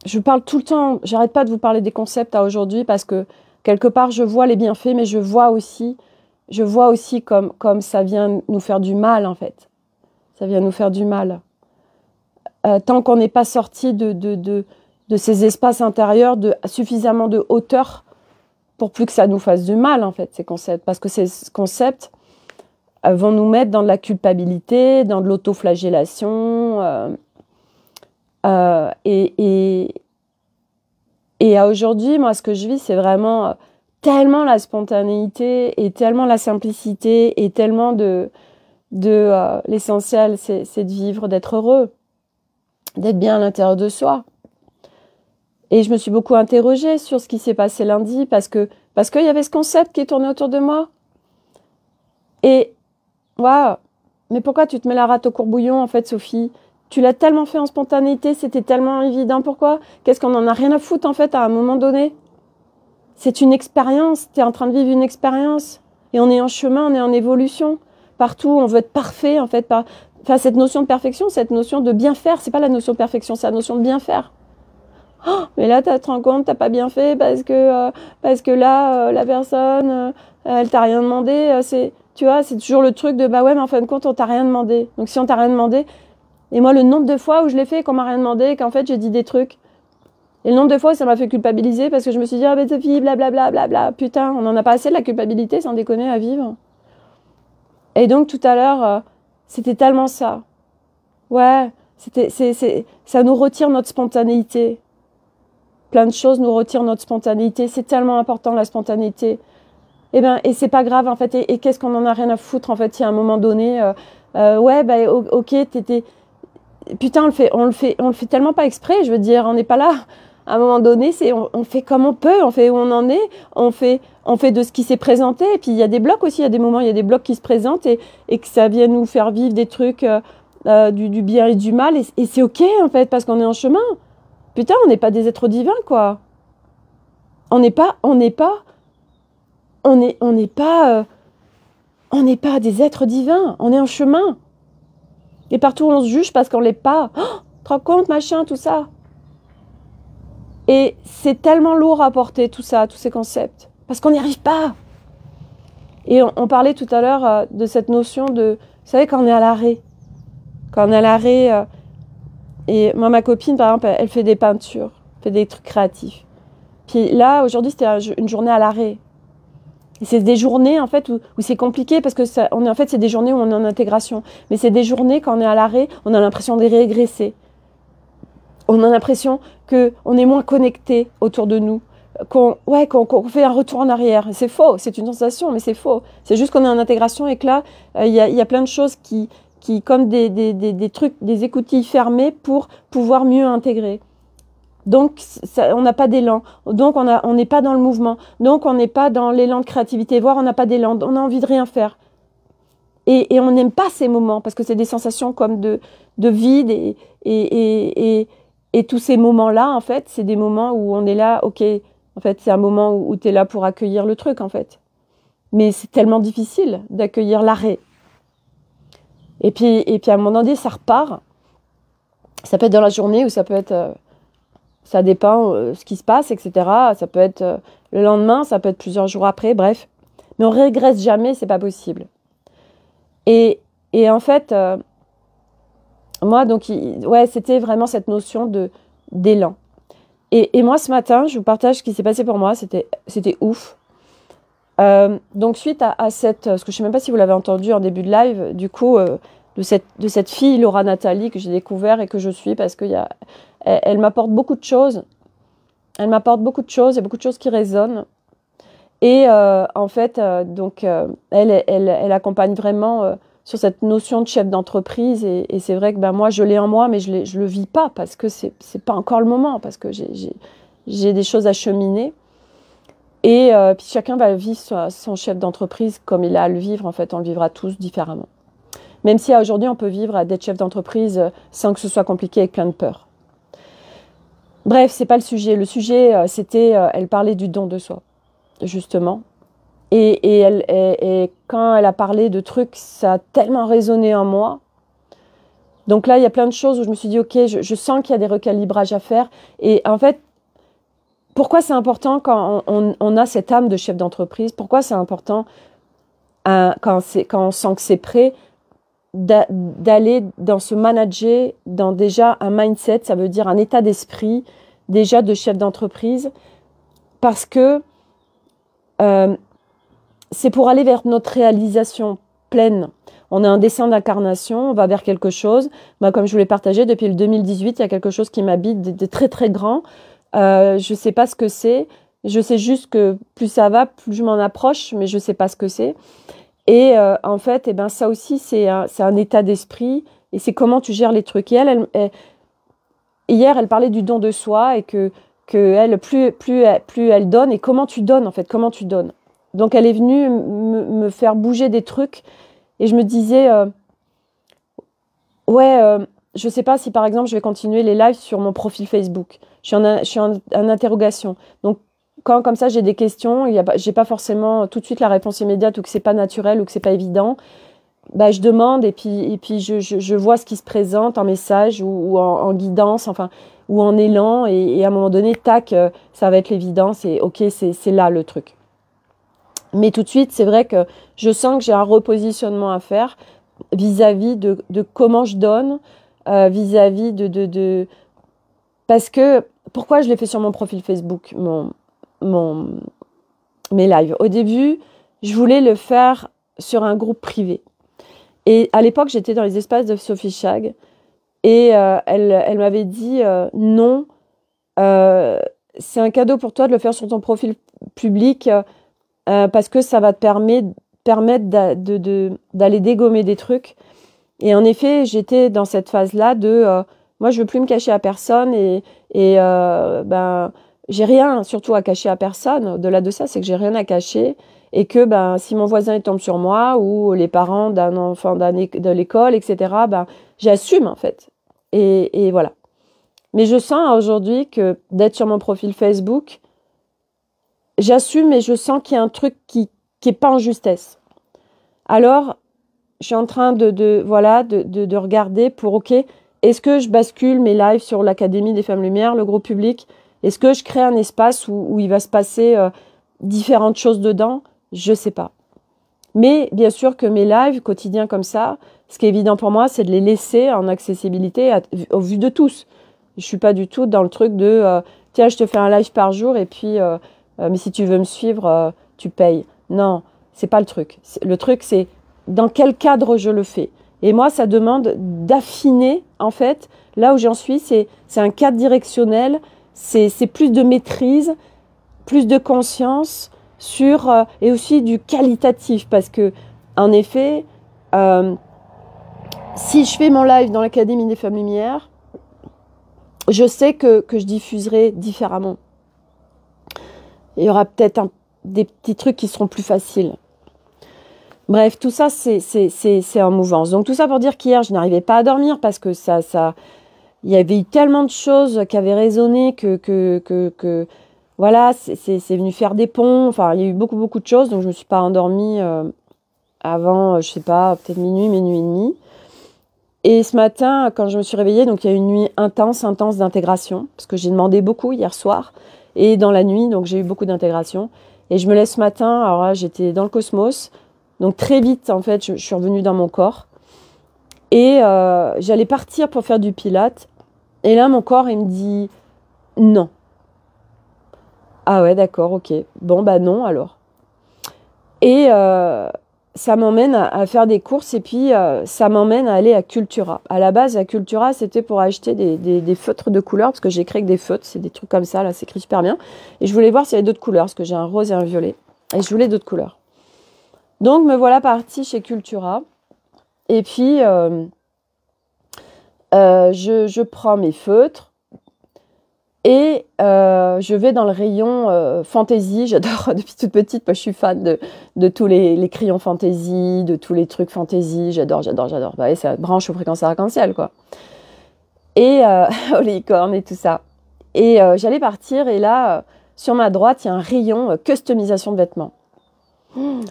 je parle tout le temps, j'arrête pas de vous parler des concepts à aujourd'hui parce que quelque part, je vois les bienfaits, mais je vois aussi je vois aussi comme, comme ça vient nous faire du mal, en fait. Ça vient nous faire du mal. Euh, tant qu'on n'est pas sorti de, de, de, de, ces espaces intérieurs, de suffisamment de hauteur pour plus que ça nous fasse du mal, en fait, ces concepts. Parce que ces concepts euh, vont nous mettre dans de la culpabilité, dans de l'autoflagellation. Euh, et, et, et à aujourd'hui, moi, ce que je vis, c'est vraiment tellement la spontanéité et tellement la simplicité et tellement de, de euh, l'essentiel, c'est, de vivre, d'être heureux, d'être bien à l'intérieur de soi. Et je me suis beaucoup interrogée sur ce qui s'est passé lundi parce que parce qu'il y avait ce concept qui tournait autour de moi. Et waouh, mais pourquoi tu te mets la rate au courbouillon en fait, Sophie Tu l'as tellement fait en spontanéité, c'était tellement évident. Pourquoi Qu'est-ce qu'on en a rien à foutre en fait à un moment donné c'est une expérience, tu es en train de vivre une expérience. Et on est en chemin, on est en évolution. Partout, on veut être parfait, en fait. Enfin, cette notion de perfection, cette notion de bien faire, c'est pas la notion de perfection, c'est la notion de bien faire. Oh, mais là, tu te rends compte, t'as pas bien fait parce que, euh, parce que là, euh, la personne, euh, elle t'a rien demandé. c'est, tu vois, c'est toujours le truc de bah ouais, mais en fin de compte, on t'a rien demandé. Donc si on t'a rien demandé, et moi, le nombre de fois où je l'ai fait, qu'on m'a rien demandé, qu'en fait j'ai dit des trucs et le nombre de fois ça m'a fait culpabiliser parce que je me suis dit, ah ben Sophie, blablabla, bla, putain, on n'en a pas assez de la culpabilité sans déconner à vivre. Et donc tout à l'heure, euh, c'était tellement ça. Ouais, c'était, c'est, c'est, ça nous retire notre spontanéité. Plein de choses nous retirent notre spontanéité. C'est tellement important la spontanéité. Et eh ben, et c'est pas grave en fait. Et, qu'est-ce qu'on en a rien à foutre en fait Il y a un moment donné, euh, euh, ouais, ben, ok, t'étais, putain, on le fait, on le fait, on le fait tellement pas exprès. Je veux dire, on n'est pas là à un moment donné, c'est on, fait comme on peut, on fait où on en est, on fait on fait de ce qui s'est présenté. Et puis il y a des blocs aussi, il y a des moments, il y a des blocs qui se présentent et, que ça vient nous faire vivre des trucs euh, euh, du, du, bien et du mal. Et, c'est ok en fait parce qu'on est en chemin. Putain, on n'est pas des êtres divins quoi. On n'est pas, on n'est pas, on n'est on n'est pas, euh, on n'est pas des êtres divins. On est en chemin. Et partout on se juge parce qu'on l'est pas. Oh, te rends compte machin tout ça. Et c'est tellement lourd à porter tout ça, tous ces concepts, parce qu'on n'y arrive pas. Et on, parlait tout à l'heure euh, de cette notion de, vous savez, quand on est à l'arrêt, quand on est à l'arrêt, euh, et moi, ma copine, par exemple, elle fait des peintures, fait des trucs créatifs. Puis là, aujourd'hui, c'était une journée à l'arrêt. Et c'est des journées, en fait, où, c'est compliqué parce que, en fait, c'est des journées où on est en intégration. Mais c'est des journées, quand on est à l'arrêt, on a l'impression de régresser on a l'impression qu'on est moins connecté autour de nous, qu'on ouais, fait un retour en arrière. C'est faux, c'est une sensation, mais c'est faux. C'est juste qu'on est en intégration et que là, euh, il y, a, plein de choses qui, qui comme des, trucs, des écoutilles fermées pour pouvoir mieux intégrer. Donc, on n'a pas d'élan. Donc, on n'est on pas dans le mouvement. Donc, on n'est pas dans l'élan de créativité, voire on n'a pas d'élan. On a envie de rien faire. Et, on n'aime pas ces moments parce que c'est des sensations comme de, de vide et et tous ces moments-là, en fait, c'est des moments où on est là, ok, en fait, c'est un moment où, tu es là pour accueillir le truc, en fait. Mais c'est tellement difficile d'accueillir l'arrêt. Et puis, et puis à un moment donné, ça repart. Ça peut être dans la journée ou ça peut être... Euh, ça dépend euh, ce qui se passe, etc. Ça peut être euh, le lendemain, ça peut être plusieurs jours après, bref. Mais on régresse jamais, c'est pas possible. Et, et en fait, moi, donc, ouais, c'était vraiment cette notion de d'élan. Et, moi, ce matin, je vous partage ce qui s'est passé pour moi. C'était, c'était ouf. Euh, donc, suite à, cette, ce que je sais même pas si vous l'avez entendu en début de live, du coup, euh, de cette, de cette fille, Laura Nathalie, que j'ai découvert et que je suis parce qu'elle y elle, m'apporte beaucoup de choses. Elle m'apporte beaucoup de choses Il y a beaucoup de choses qui résonnent. Et euh, en fait, donc, elle, elle, elle, accompagne vraiment sur cette notion de chef d'entreprise. Et, c'est vrai que ben, moi, je l'ai en moi, mais je ne le vis pas parce que ce n'est pas encore le moment, parce que j'ai des choses à cheminer. Et euh, puis chacun va vivre son, chef d'entreprise comme il a à le vivre. En fait, on le vivra tous différemment. Même si aujourd'hui, on peut vivre à d'être chef d'entreprise sans que ce soit compliqué avec plein de peur. Bref, c'est pas le sujet. Le sujet, euh, c'était, euh, elle parlait du don de soi, justement. Et, elle, quand elle a parlé de trucs, ça a tellement résonné en moi. Donc là, il y a plein de choses où je me suis dit, OK, je, sens qu'il y a des recalibrages à faire. Et en fait, pourquoi c'est important quand on, a cette âme de chef d'entreprise Pourquoi c'est important euh, quand, quand on sent que c'est prêt d'aller dans ce manager, dans déjà un mindset, ça veut dire un état d'esprit déjà de chef d'entreprise, parce que euh, c'est pour aller vers notre réalisation pleine. On a un dessin d'incarnation, on va vers quelque chose. comme je vous l'ai partagé, depuis le 2018, il y a quelque chose qui m'habite de, très très grand. Euh, je ne sais pas ce que c'est. Je sais juste que plus ça va, plus je m'en approche, mais je ne sais pas ce que c'est. Et euh, en fait, eh ben, ça aussi, c'est un, état d'esprit et c'est comment tu gères les trucs. Et hier, elle parlait du don de soi et que, elle, plus, plus elle donne et comment tu donnes, en fait, comment tu donnes. Donc elle est venue me faire bouger des trucs et je me disais, euh, ouais, euh, je ne sais pas si par exemple je vais continuer les lives sur mon profil Facebook. Je suis en, interrogation. Donc quand comme ça j'ai des questions, j'ai pas forcément tout de suite la réponse immédiate ou que c'est pas naturel ou que c'est pas évident. Bah, je demande et puis, et puis je, vois ce qui se présente en message ou, en, guidance, enfin, ou en élan. Et, et, à un moment donné, tac, euh, ça va être l'évidence et ok, c'est là le truc. Mais tout de suite, c'est vrai que je sens que j'ai un repositionnement à faire vis-à-vis de, comment je donne, euh, vis-à-vis de, de, Parce que pourquoi je l'ai fait sur mon profil Facebook, mon, mon, mes lives Au début, je voulais le faire sur un groupe privé. Et à l'époque, j'étais dans les espaces de Sophie Chag. Et euh, elle, elle m'avait dit euh, non, c'est un cadeau pour toi de le faire sur ton profil public. Euh, parce que ça va te permettre d'aller dégommer des trucs. Et en effet, j'étais dans cette phase-là de euh, moi, je veux plus me cacher à personne et, et euh, ben, j'ai rien surtout à cacher à personne. Au-delà de ça, c'est que j'ai rien à cacher et que ben, si mon voisin tombe sur moi ou les parents d'un enfant de l'école, etc., ben, j'assume en fait. et, voilà. Mais je sens aujourd'hui que d'être sur mon profil Facebook, J'assume et je sens qu'il y a un truc qui n'est pas en justesse. Alors, je suis en train de, voilà, de, de, regarder pour, OK, est-ce que je bascule mes lives sur l'Académie des Femmes Lumières, le groupe public Est-ce que je crée un espace où, où il va se passer euh, différentes choses dedans Je ne sais pas. Mais bien sûr que mes lives quotidiens comme ça, ce qui est évident pour moi, c'est de les laisser en accessibilité au vu de tous. Je ne suis pas du tout dans le truc de, euh, tiens, je te fais un live par jour et puis... Euh, euh, mais si tu veux me suivre, euh, tu payes. Non, c'est pas le truc. Le truc, c'est dans quel cadre je le fais. Et moi, ça demande d'affiner, en fait, là où j'en suis, c'est un cadre directionnel, c'est plus de maîtrise, plus de conscience sur, euh, et aussi du qualitatif, parce que, en effet, si je fais mon live dans l'Académie des Femmes Lumières, je sais que je diffuserai différemment il y aura peut-être des petits trucs qui seront plus faciles. Bref, tout ça, c'est en mouvance. Donc tout ça pour dire qu'hier, je n'arrivais pas à dormir parce que ça, ça, il y avait eu tellement de choses qui avaient résonné que, que, que, que voilà, c'est venu faire des ponts. Enfin, il y a eu beaucoup, beaucoup de choses. Donc je ne me suis pas endormie euh, avant, euh, je sais pas, peut-être minuit, minuit et demi. Et ce matin, quand je me suis réveillée, donc il y a eu une nuit intense, intense d'intégration, parce que j'ai demandé beaucoup hier soir et dans la nuit, donc j'ai eu beaucoup d'intégration. Et je me laisse ce matin, alors j'étais dans le cosmos, donc très vite en fait je, suis revenue dans mon corps. Et euh, j'allais partir pour faire du pilate, et là mon corps il me dit non. Ah ouais d'accord, ok, bon bah non alors. Et euh, ça m'emmène à, faire des courses et puis euh, ça m'emmène à aller à Cultura. À la base, à Cultura, c'était pour acheter des, feutres de couleurs parce que j'ai créé que des feutres, c'est des trucs comme ça, là, c'est écrit super bien. Et je voulais voir s'il y avait d'autres couleurs parce que j'ai un rose et un violet. Et je voulais d'autres couleurs. Donc me voilà partie chez Cultura. Et puis, euh, euh, je prends mes feutres et euh, je vais dans le rayon euh, fantaisie, J'adore depuis toute petite, moi, je suis fan de, tous les, crayons fantaisie, de tous les trucs fantasy. J'adore, j'adore, j'adore. Bah, et ça branche aux fréquences arc en quoi. Et euh, aux licornes et tout ça. Et euh, j'allais partir, et là, sur ma droite, il y a un rayon customisation de vêtements.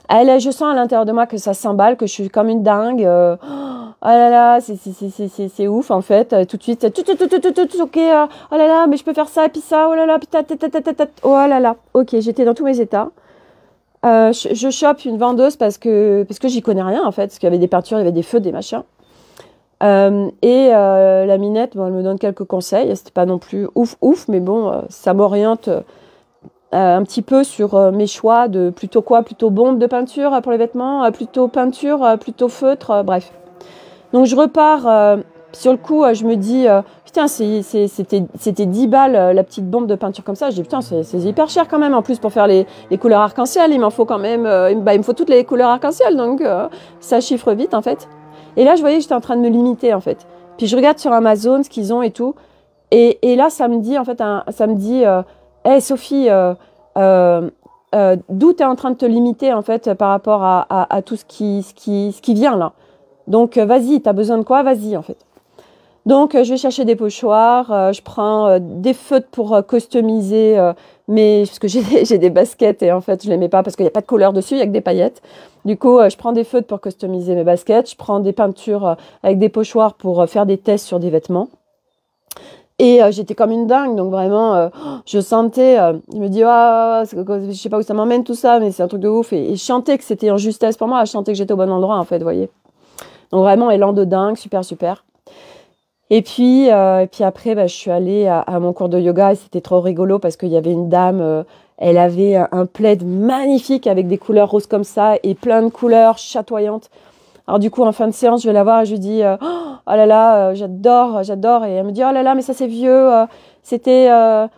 Elle eh, je sens à l'intérieur de moi que ça s'emballe, que je suis comme une dingue. Euh, oh là là, c'est ouf en fait. Euh, tout de suite, ok. Euh, oh là là, mais je peux faire ça, et puis ça, oh là là, oh là là. Ok, j'étais dans tous mes états. Euh, je, je, chope une vendeuse parce que, parce que j'y connais rien en fait, parce qu'il y avait des peintures, il y avait des feux, des machins. et la minette, bon, elle me donne quelques conseils. C'était pas non plus ouf, ouf, mais bon, ça m'oriente euh, un petit peu sur euh, mes choix de plutôt quoi Plutôt bombe de peinture euh, pour les vêtements, plutôt peinture, plutôt feutre, bref. Donc je repars, sur le coup, je me dis, putain, c'était 10 balles la petite bombe de peinture comme ça. Je dis, putain, c'est hyper cher quand même. En plus, pour faire les, les couleurs arc-en-ciel, il m'en faut quand même, bah, il me faut toutes les couleurs arc-en-ciel, donc ça chiffre vite en fait. Et là, je voyais que j'étais en train de me limiter en fait. Puis je regarde sur Amazon ce qu'ils ont et tout. Et, et, là, ça me dit, en fait, un, ça me dit, hey, eh, Sophie, euh, euh, euh, d'où tu es en train de te limiter en fait par rapport à, tout ce qui, ce, qui, ce qui vient là. Donc vas-y, tu as besoin de quoi Vas-y en fait. Donc je vais chercher des pochoirs, je prends des feutres pour customiser mes... Parce que j'ai des, baskets et en fait je les mets pas parce qu'il n'y a pas de couleur dessus, il n'y a que des paillettes. Du coup je prends des feutres pour customiser mes baskets, je prends des peintures avec des pochoirs pour faire des tests sur des vêtements. Et euh, j'étais comme une dingue, donc vraiment, euh, je sentais, euh, je me dis, ah, je sais pas où ça m'emmène tout ça, mais c'est un truc de ouf. Et, je chantais que c'était en justesse pour moi, à chanter que j'étais au bon endroit, en fait, vous voyez. Donc vraiment, élan de dingue, super, super. Et puis, et puis après, bah, je suis allée à, mon cours de yoga et c'était trop rigolo parce qu'il y avait une dame, elle avait un plaid magnifique avec des couleurs roses comme ça et plein de couleurs chatoyantes. Alors du coup, en fin de séance, je vais la voir et je lui dis euh, Oh là là, euh, j'adore, euh, j'adore. Et elle me dit Oh là là, mais ça c'est vieux. c'était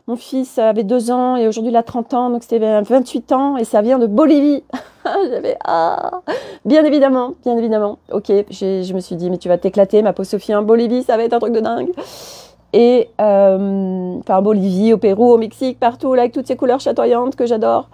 mon fils avait deux ans et aujourd'hui il a 30 ans, donc c'était 28 ans et ça vient de Bolivie. J'avais ah, bien évidemment, bien évidemment. Ok, je me suis dit mais tu vas t'éclater, ma peau Sophie en Bolivie, ça va être un truc de dingue. Et enfin Bolivie, au Pérou, au Mexique, partout, là, avec toutes ces couleurs chatoyantes que j'adore.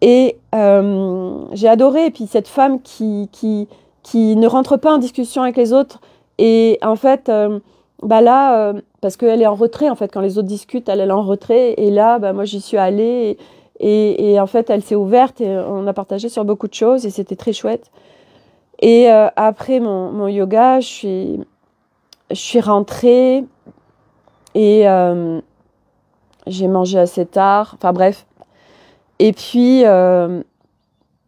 Et j'ai adoré. Et puis cette femme qui, qui qui ne rentre pas en discussion avec les autres. Et en fait, euh, bah là, euh, parce qu'elle est en retrait, en fait, quand les autres discutent, elle, est en retrait. Et là, bah, moi, j'y suis allée. Et, en fait, elle s'est ouverte et on a partagé sur beaucoup de choses et c'était très chouette. Et euh, après mon, mon, yoga, je suis, je suis rentrée et j'ai mangé assez tard. Enfin bref. Et puis,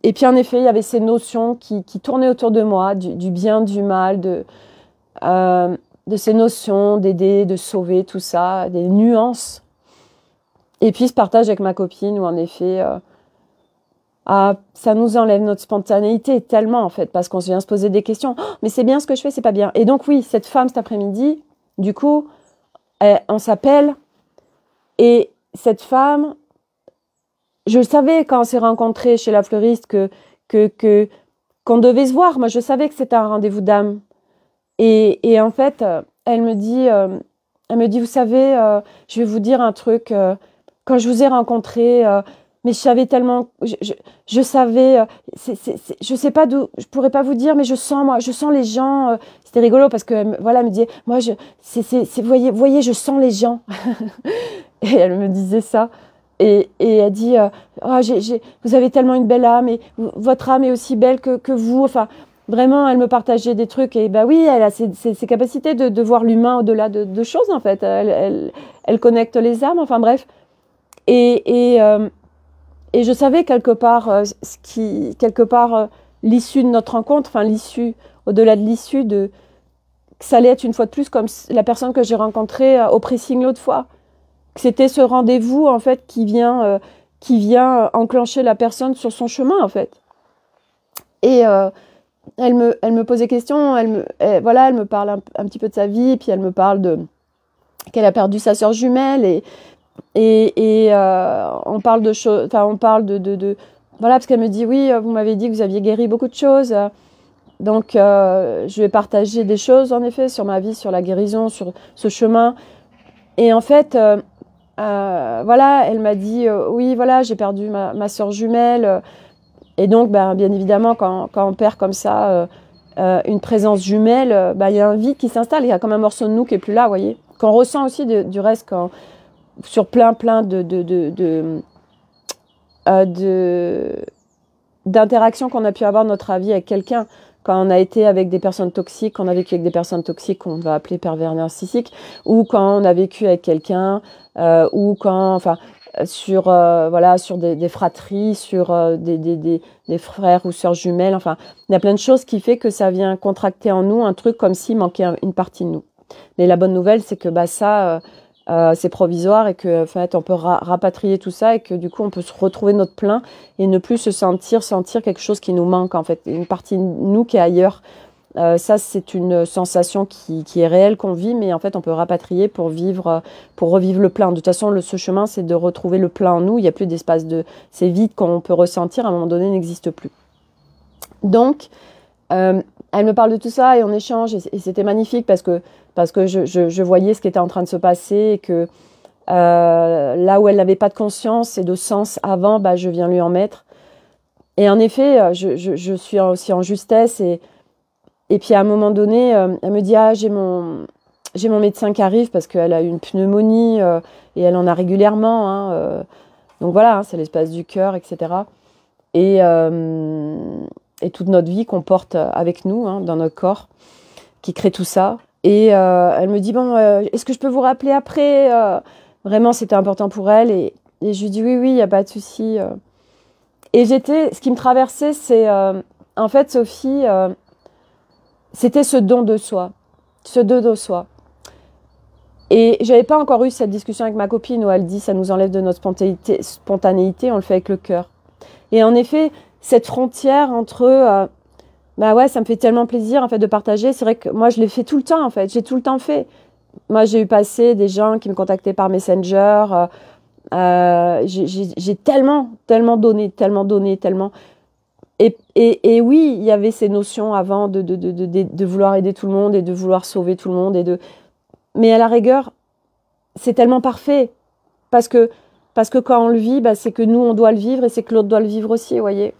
et puis en effet, il y avait ces notions qui, tournaient autour de moi, du, bien, du mal, euh, de, ces notions d'aider, de sauver, tout ça, des nuances. Et puis ce partage avec ma copine où en effet, euh, ah, ça nous enlève notre spontanéité tellement en fait, parce qu'on vient se poser des questions. Oh, mais c'est bien ce que je fais, c'est pas bien. Et donc oui, cette femme cet après-midi, du coup, on s'appelle et cette femme, je savais quand on s'est rencontrés chez la fleuriste que qu'on devait se voir. Moi, je savais que c'était un rendez-vous d'âme. Et, en fait, euh, elle me dit, euh, elle me dit, vous savez, euh, je vais vous dire un truc. quand je vous ai rencontré, mais je savais tellement, je, savais, je savais, je sais pas d'où, je pourrais pas vous dire, mais je sens moi, je sens les gens. C'était rigolo parce que voilà, me dit moi, je, c'est, voyez, voyez, je sens les gens. et elle me disait ça et, elle a dit euh, ah, Vous avez tellement une belle âme, et votre âme est aussi belle que, vous. Enfin, vraiment, elle me partageait des trucs. Et bah oui, elle a ses, capacités de, voir l'humain au-delà de, choses, en fait. Elle, connecte les âmes, enfin bref. Et, euh, je savais quelque part, euh, ce qui, quelque part l'issue de notre rencontre, enfin l'issue, au-delà de l'issue, de, que ça allait être une fois de plus comme la personne que j'ai rencontrée au pressing l'autre fois. C'était ce rendez-vous en fait qui vient, euh, qui vient euh, enclencher la personne sur son chemin en fait. Et euh, elle me, elle me posait des questions, elle me, voilà, elle me parle un, petit peu de sa vie, puis elle me parle de qu'elle a perdu sa sœur jumelle et et, on parle de choses, enfin on parle de, de, voilà parce qu'elle me dit oui, vous m'avez dit que vous aviez guéri beaucoup de choses, donc je vais partager des choses en effet sur ma vie, sur la guérison, sur ce chemin. Et en fait, euh, voilà, elle m'a dit euh, oui, voilà, j'ai perdu ma, soeur jumelle. Et donc, ben, bien évidemment, quand, on perd comme ça euh, une présence jumelle, ben, il y a un vide qui s'installe. Il y a comme un morceau de nous qui est plus là, vous voyez. Qu'on ressent aussi du reste sur plein, plein de, de, d'interactions qu'on a pu avoir notre avis avec quelqu'un quand on a été avec des personnes toxiques, quand on a vécu avec des personnes toxiques qu'on va appeler pervers narcissiques, ou quand on a vécu avec quelqu'un, euh, ou quand, enfin, euh, sur euh, voilà sur des, fratries sur des, des, frères ou sœurs jumelles enfin il y a plein de choses qui fait que ça vient contracter en nous un truc comme s'il manquait une partie de nous mais la bonne nouvelle c'est que bah ça euh, c'est provisoire et que en fait on peut rapatrier tout ça et que du coup on peut se retrouver notre plein et ne plus se sentir sentir quelque chose qui nous manque en fait une partie de nous qui est ailleurs euh, ça c'est une sensation qui, qui est réelle qu'on vit mais en fait on peut rapatrier pour vivre euh, pour revivre le plein de toute façon le, ce chemin c'est de retrouver le plein en nous il n'y a plus d'espace de ces vide qu'on peut ressentir à un moment donné n'existe plus donc elle me parle de tout ça et on échange et c'était magnifique parce que, parce que je, voyais ce qui était en train de se passer et que euh, là où elle n'avait pas de conscience et de sens avant, bah, je viens lui en mettre. Et en effet, euh, je, suis aussi en justesse et, et puis à un moment donné, euh, elle me dit Ah, j'ai mon, j'ai mon médecin qui arrive parce qu'elle a une pneumonie et elle en a régulièrement. Hein, donc voilà, hein, c'est l'espace du cœur, etc. Et, et toute notre vie qu'on porte euh, avec nous, hein, dans notre corps, qui crée tout ça. Et euh, elle me dit, bon, euh, est-ce que je peux vous rappeler après Vraiment, c'était important pour elle. Et, je lui dis, oui, oui, il n'y a pas de souci. Et j'étais, ce qui me traversait, c'est, en fait, Sophie, c'était ce don de soi, ce don de soi. Et j'avais pas encore eu cette discussion avec ma copine où elle dit, ça nous enlève de notre spontanéité on le fait avec le cœur. Et en effet, cette frontière entre euh, bah ouais, ça me fait tellement plaisir en fait de partager. C'est vrai que moi je l'ai fait tout le temps en fait, j'ai tout le temps fait. Moi j'ai eu passé des gens qui me contactaient par Messenger. Euh, euh, j'ai tellement, tellement donné, tellement donné, tellement. Et, et, et, oui, il y avait ces notions avant de, de, de, de, vouloir aider tout le monde et de vouloir sauver tout le monde. Et de... Mais à la rigueur, c'est tellement parfait. Parce que, parce que quand on le vit, bah, c'est que nous, on doit le vivre et c'est que l'autre doit le vivre aussi, vous voyez.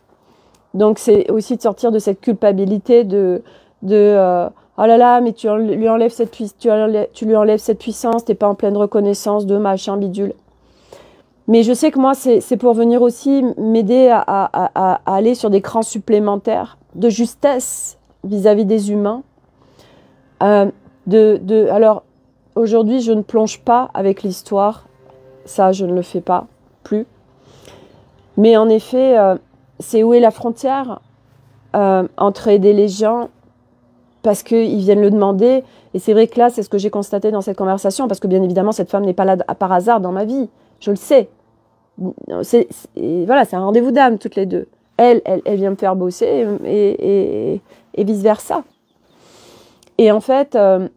Donc c'est aussi de sortir de cette culpabilité de de euh, oh là là mais tu lui enlèves cette tu, tu lui enlèves cette puissance, t'es pas en pleine reconnaissance de machin bidule. Mais je sais que moi c'est pour venir aussi m'aider à, à, aller sur des crans supplémentaires de justesse vis-à-vis des humains. Euh, de, de alors aujourd'hui je ne plonge pas avec l'histoire, ça je ne le fais pas plus. Mais en effet euh, c'est où est la frontière euh, entre aider les gens parce qu'ils viennent le demander. Et c'est vrai que là, c'est ce que j'ai constaté dans cette conversation, parce que bien évidemment, cette femme n'est pas là par hasard dans ma vie. Je le sais. C'est, voilà, c'est un rendez-vous d'âme, toutes les deux. Elle, elle, vient me faire bosser et, vice-versa. Et en fait, euh,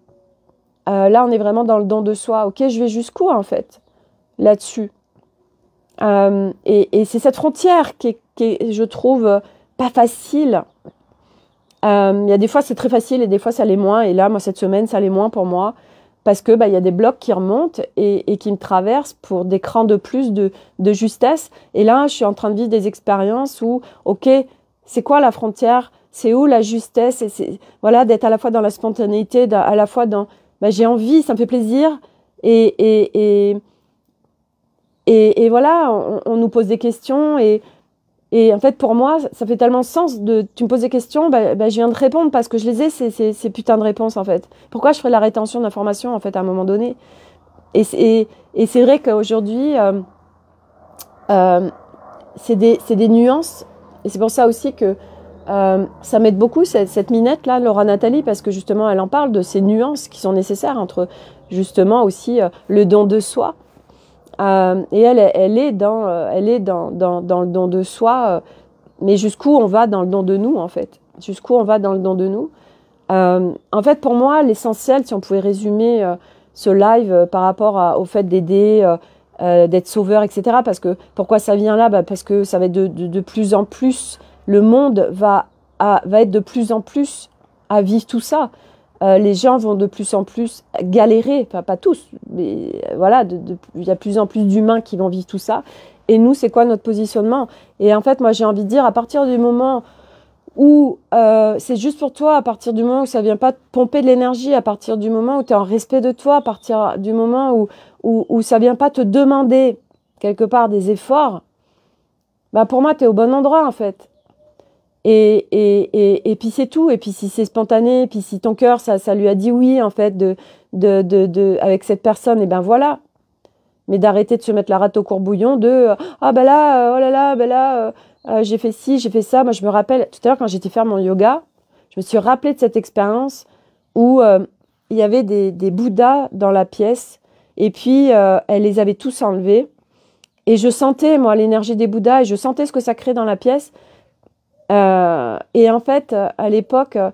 euh, là, on est vraiment dans le don de soi. Ok, je vais jusqu'où, en fait, là-dessus euh, et, c'est cette frontière qui je trouve, pas facile. Euh, il y a des fois, c'est très facile et des fois, ça l'est moins. Et là, moi, cette semaine, ça l'est moins pour moi parce que bah, il y a des blocs qui remontent et, qui me traversent pour des crans de plus de, justesse. Et là, je suis en train de vivre des expériences où, ok, c'est quoi la frontière C'est où la justesse Et c'est voilà d'être à la fois dans la spontanéité, à la fois dans, bah, j'ai envie, ça me fait plaisir, et, et et, voilà, on, nous pose des questions et, en fait, pour moi, ça fait tellement sens de. Tu me poses des questions, bah, bah je viens de répondre parce que je les ai, ces, ces, putains de réponses, en fait. Pourquoi je ferais la rétention d'informations, en fait, à un moment donné Et, c'est vrai qu'aujourd'hui, euh, euh, c'est des, nuances. Et c'est pour ça aussi que euh, ça m'aide beaucoup, cette, cette minette-là, Laura Nathalie, parce que justement, elle en parle de ces nuances qui sont nécessaires entre, justement, aussi le don de soi euh, et elle, est dans, euh, elle est dans, dans, dans, le don de soi, euh, mais jusqu'où on va dans le don de nous, en fait Jusqu'où on va dans le don de nous En fait, pour moi, l'essentiel, si on pouvait résumer ce live par rapport au fait d'aider, d'être sauveur, etc., parce que pourquoi ça vient là bah, Parce que ça va être de, de, de, plus en plus, le monde va, va être de plus en plus à vivre tout ça. Euh, les gens vont de plus en plus galérer, enfin, pas tous, mais euh, voilà, il y a de plus en plus d'humains qui vont vivre tout ça. Et nous, c'est quoi notre positionnement Et en fait, moi, j'ai envie de dire, à partir du moment où euh, c'est juste pour toi, à partir du moment où ça ne vient pas te pomper de l'énergie, à partir du moment où tu es en respect de toi, à partir du moment où, où, où ça ne vient pas te demander quelque part des efforts, bah pour moi, tu es au bon endroit en fait. Et, et, et, et puis c'est tout. Et puis si c'est spontané, et puis si ton cœur, ça, ça lui a dit oui, en fait, de, de, de, de avec cette personne, et eh ben voilà. Mais d'arrêter de se mettre la rate au courbouillon de euh, Ah, ben là, euh, oh là là, ben là, euh, j'ai fait ci, j'ai fait ça. Moi, je me rappelle, tout à l'heure, quand j'étais faire mon yoga, je me suis rappelé de cette expérience où il y avait des, des Bouddhas dans la pièce, et puis elle les avait tous enlevés. Et je sentais, moi, l'énergie des Bouddhas, et je sentais ce que ça créait dans la pièce. Euh, et en fait, euh, à l'époque, euh,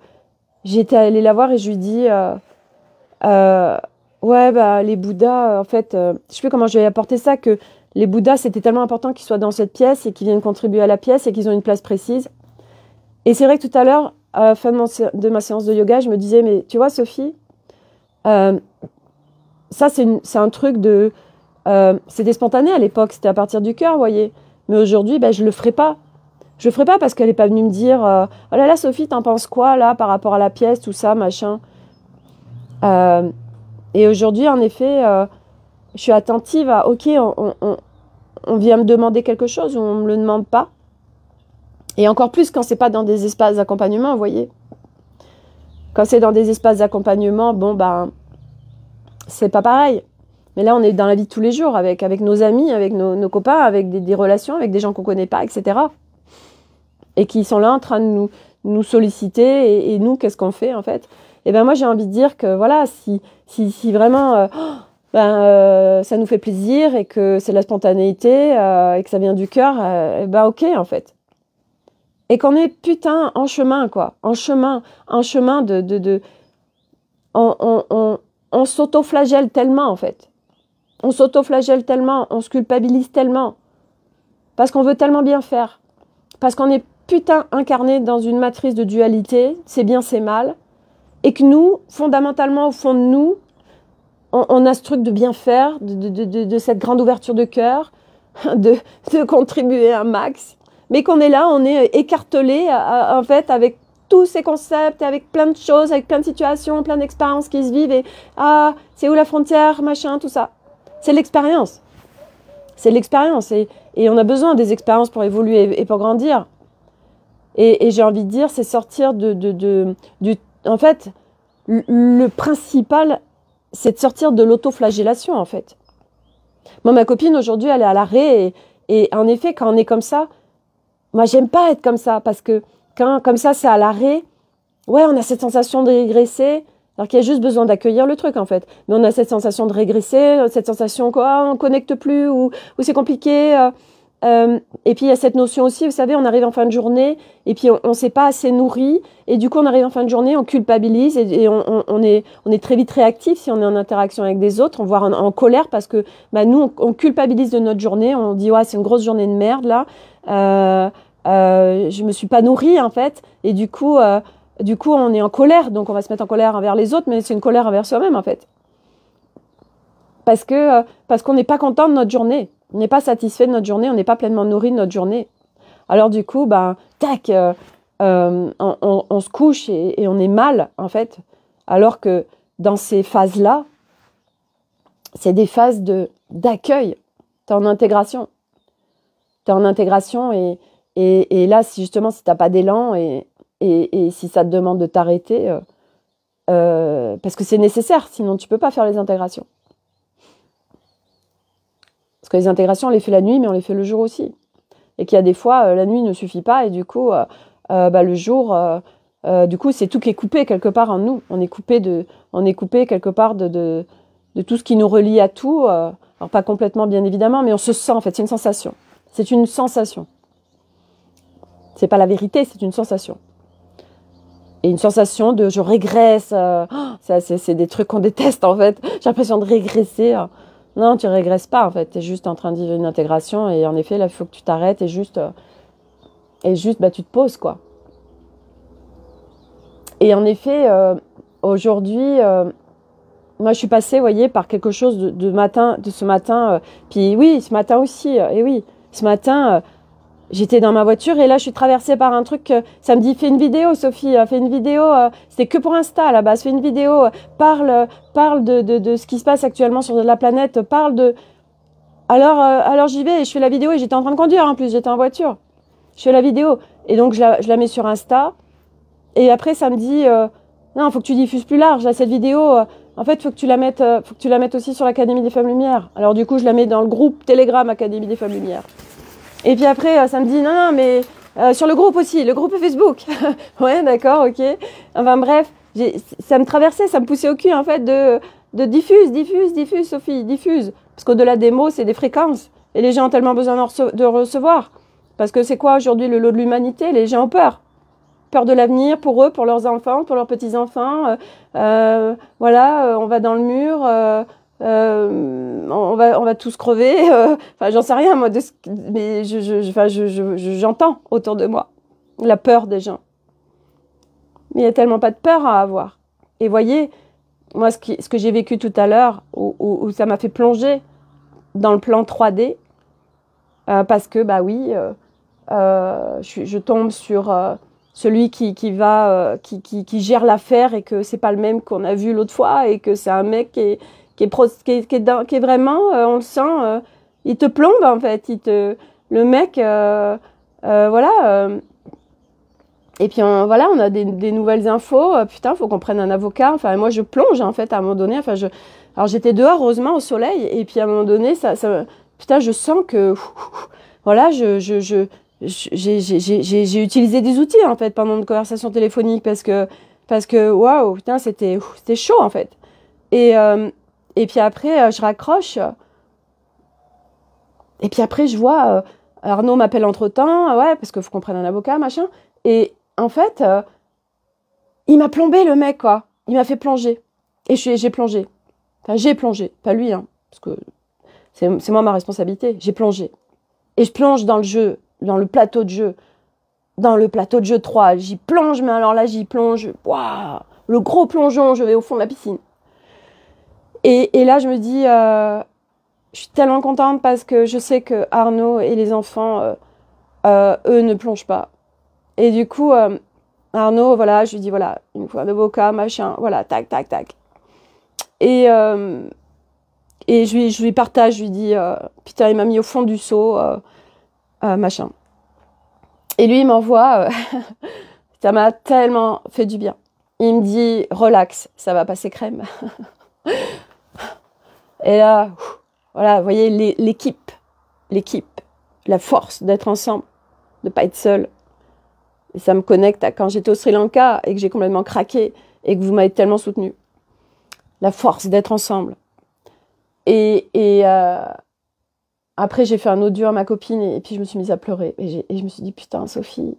j'étais allée la voir et je lui dis Ouais, bah, les Bouddhas, en fait, je sais plus comment je vais apporter ça, que les Bouddhas, c'était tellement important qu'ils soient dans cette pièce et qu'ils viennent contribuer à la pièce et qu'ils ont une place précise. Et c'est vrai que tout à l'heure, à la fin de, ma séance de yoga, je me disais Mais tu vois, Sophie, ça, c'est un truc de. c'était spontané à l'époque, c'était à partir du cœur, voyez. Mais aujourd'hui, ben, je ne le ferai pas je le ferai pas parce qu'elle n'est pas venue me dire euh, Oh là là, Sophie, t'en penses quoi là par rapport à la pièce, tout ça, machin euh, Et aujourd'hui, en effet, euh, je suis attentive à Ok, on, vient me demander quelque chose ou on ne me le demande pas. Et encore plus quand c'est pas dans des espaces d'accompagnement, vous voyez. Quand c'est dans des espaces d'accompagnement, bon, ben, c'est pas pareil. Mais là, on est dans la vie de tous les jours, avec, avec nos amis, avec nos, copains, avec des, relations, avec des gens qu'on connaît pas, etc et qui sont là en train de nous, nous solliciter et, nous, qu'est-ce qu'on fait en fait Et eh ben moi, j'ai envie de dire que voilà, si, si, si vraiment euh, ben, euh, ça nous fait plaisir et que c'est la spontanéité euh, et que ça vient du cœur, et eh ben ok en fait. Et qu'on est putain en chemin quoi, en chemin, en chemin de. de, on, on, on, s'autoflagelle tellement en fait. On s'autoflagelle tellement, on se culpabilise tellement. Parce qu'on veut tellement bien faire. Parce qu'on est putain incarné dans une matrice de dualité, c'est bien, c'est mal, et que nous, fondamentalement, au fond de nous, on, a ce truc de bien faire, de, cette grande ouverture de cœur, de, contribuer un max, mais qu'on est là, on est écartelé, en fait, avec tous ces concepts, avec plein de choses, avec plein de situations, plein d'expériences qui se vivent, et ah, c'est où la frontière, machin, tout ça. C'est l'expérience. C'est l'expérience, et on a besoin des expériences pour évoluer et pour grandir. Et, j'ai envie de dire, c'est sortir de, de, de, du... En fait, le principal, c'est de sortir de l'autoflagellation, en fait. Moi, ma copine, aujourd'hui, elle est à l'arrêt. Et, en effet, quand on est comme ça, moi, j'aime pas être comme ça. Parce que quand, comme ça, c'est à l'arrêt, ouais, on a cette sensation de régresser. Alors qu'il y a juste besoin d'accueillir le truc, en fait. Mais on a cette sensation de régresser, cette sensation qu'on ah, on connecte plus, ou, ou c'est compliqué. Euh, euh, et puis il y a cette notion aussi, vous savez, on arrive en fin de journée et puis on ne s'est pas assez nourri et du coup on arrive en fin de journée, on culpabilise et, on, on, est, très vite réactif si on est en interaction avec des autres, on voit en, colère parce que bah, nous on, culpabilise de notre journée, on dit ouais c'est une grosse journée de merde là, euh, euh, je me suis pas nourri en fait et du coup, euh, du coup on est en colère donc on va se mettre en colère envers les autres mais c'est une colère envers soi-même en fait parce que euh, parce qu'on n'est pas content de notre journée on n'est pas satisfait de notre journée, on n'est pas pleinement nourri de notre journée. Alors du coup, ben, tac, euh, euh, on, se couche et, on est mal, en fait. Alors que dans ces phases-là, c'est des phases de, d'accueil. Tu es en intégration. Tu es en intégration et, et, là, si justement, si tu n'as pas d'élan et, si ça te demande de t'arrêter, euh, parce que c'est nécessaire, sinon tu peux pas faire les intégrations que les intégrations, on les fait la nuit, mais on les fait le jour aussi. Et qu'il y a des fois, euh, la nuit ne suffit pas, et du coup, euh, euh, bah, le jour, du coup, c'est tout qui est coupé quelque part en nous. On est coupé, de, on est coupé quelque part de, de, tout ce qui nous relie à tout. alors, pas complètement, bien évidemment, mais on se sent, en fait, c'est une sensation. C'est une sensation. C'est pas la vérité, c'est une sensation et une sensation de je régresse. Oh c'est des trucs qu'on déteste en fait. J'ai l'impression de régresser. Hein. Non, tu régresses pas en fait, tu es juste en train d'y vivre une intégration et en effet, là, il faut que tu t'arrêtes et juste, euh, et juste bah, tu te poses quoi. Et en effet, euh, aujourd'hui, euh, moi je suis passée, voyez, par quelque chose de, matin, de ce matin, puis oui, ce matin aussi, et oui, ce matin j'étais dans ma voiture et là je suis traversée par un truc. Euh, ça me dit fais une vidéo, Sophie, euh, fais une vidéo. Euh, c'était que pour Insta là-bas. Fais une vidéo, parle, parle de, de, de, ce qui se passe actuellement sur la planète, parle de. Alors, alors j'y vais et je fais la vidéo et j'étais en train de conduire en plus, j'étais en voiture. Je fais la vidéo et donc je la, je la mets sur Insta et après ça me dit non, faut que tu diffuses plus large là, cette vidéo. En fait, faut que tu la mettes, faut que tu la mettes aussi sur l'Académie des Femmes Lumières. Alors du coup, je la mets dans le groupe Telegram Académie des Femmes Lumières. Et puis après, euh, ça me dit non, non, mais euh, sur le groupe aussi, le groupe Facebook. ouais, d'accord, ok. Enfin bref, ça me traversait, ça me poussait au cul en fait de, de diffuse, diffuse, diffuse, Sophie, diffuse. Parce qu'au-delà des mots, c'est des fréquences. Et les gens ont tellement besoin de, recevoir. Parce que c'est quoi aujourd'hui le lot de l'humanité Les gens ont peur. Peur de l'avenir pour eux, pour leurs enfants, pour leurs petits-enfants. Euh, voilà, on va dans le mur. Euh, on, va, on va tous crever. Euh, enfin, j'en sais rien, moi, mais j'entends je, autour de moi la peur des gens. Mais il n'y a tellement pas de peur à avoir. Et voyez, moi, ce, que j'ai vécu tout à l'heure, où, ça m'a fait plonger dans le plan 3D, euh, parce que, bah oui, je, tombe sur celui qui, qui va, qui, qui, gère l'affaire et que c'est pas le même qu'on a vu l'autre fois et que c'est un mec qui qui est, qui, vraiment, euh, on le sent, euh, il te plombe en fait, le mec, euh, voilà. et puis voilà, on a des, nouvelles infos, putain, faut qu'on prenne un avocat. Enfin, moi je plonge en fait à un moment donné. Enfin, je, alors j'étais dehors heureusement au soleil, et puis à un moment donné, ça, ça putain, je sens que, voilà, je, je, je j'ai utilisé des outils en fait pendant une conversation téléphonique parce que parce que waouh putain c'était c'était chaud en fait et, et puis après, euh, je raccroche. Et puis après, je vois, euh, Arnaud m'appelle entre-temps, ouais, parce que faut qu'on un avocat, machin. Et en fait, euh, il m'a plombé le mec, quoi. Il m'a fait plonger. Et j'ai plongé. Enfin, j'ai plongé, pas lui, hein, parce que c'est moi ma responsabilité. J'ai plongé. Et je plonge dans le jeu, dans le plateau de jeu, dans le plateau de jeu 3. J'y plonge, mais alors là, j'y plonge. Waouh Le gros plongeon, je vais au fond de la piscine. Et, là, je me dis, euh, je suis tellement contente parce que je sais que Arnaud et les enfants, euh, euh, eux, ne plongent pas. Et du coup, Arnaud, voilà, je lui dis, voilà, une fois de boca, machin, voilà, tac, tac, tac. Et, et je, lui, partage, je lui dis, putain, il m'a mis au fond du seau, machin. Et lui, il m'envoie, ça m'a tellement fait du bien. Il me dit, relax, ça va passer crème. Et là, voilà, vous voyez l'équipe, l'équipe, la force d'être ensemble, de pas être seul. Et ça me connecte à quand j'étais au Sri Lanka et que j'ai complètement craqué et que vous m'avez tellement soutenu. La force d'être ensemble. Et, et euh, après, j'ai fait un audio à ma copine et, puis je me suis mise à pleurer. Et, et je me suis dit, putain, Sophie,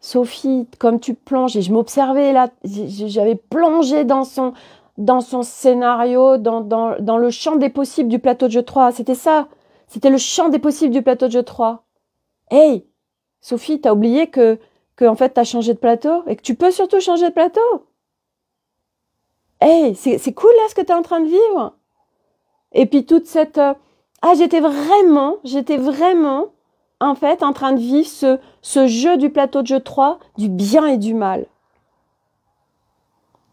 Sophie, comme tu plonges, et je m'observais là, j'avais plongé dans son, dans son scénario, dans, le champ des possibles du plateau de jeu 3. C'était ça. C'était le champ des possibles du plateau de jeu 3. Hey, Sophie, t'as oublié que, que en fait, t'as changé de plateau et que tu peux surtout changer de plateau. Hey, c'est cool là ce que t'es en train de vivre. Et puis toute cette... Euh, ah, j'étais vraiment, j'étais vraiment, en fait, en train de vivre ce, ce jeu du plateau de jeu 3 du bien et du mal.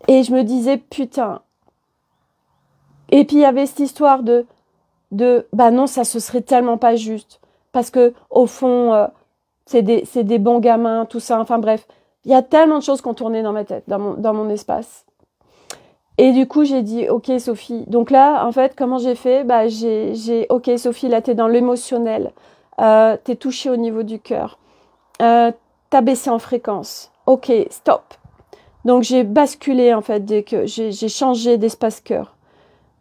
Et je me disais, putain. Et puis il y avait cette histoire de, de bah non, ça ce serait tellement pas juste. Parce que au fond, euh, c'est des, bons gamins, tout ça. Enfin bref, il y a tellement de choses qui ont tourné dans ma tête, dans mon, espace. Et du coup, j'ai dit, OK, Sophie. Donc là, en fait, comment j'ai fait bah, j'ai, OK, Sophie, là, t'es dans l'émotionnel. Euh, t'es touchée au niveau du cœur. Euh, t'as baissé en fréquence. OK, stop. Donc j'ai basculé en fait, j'ai changé d'espace cœur.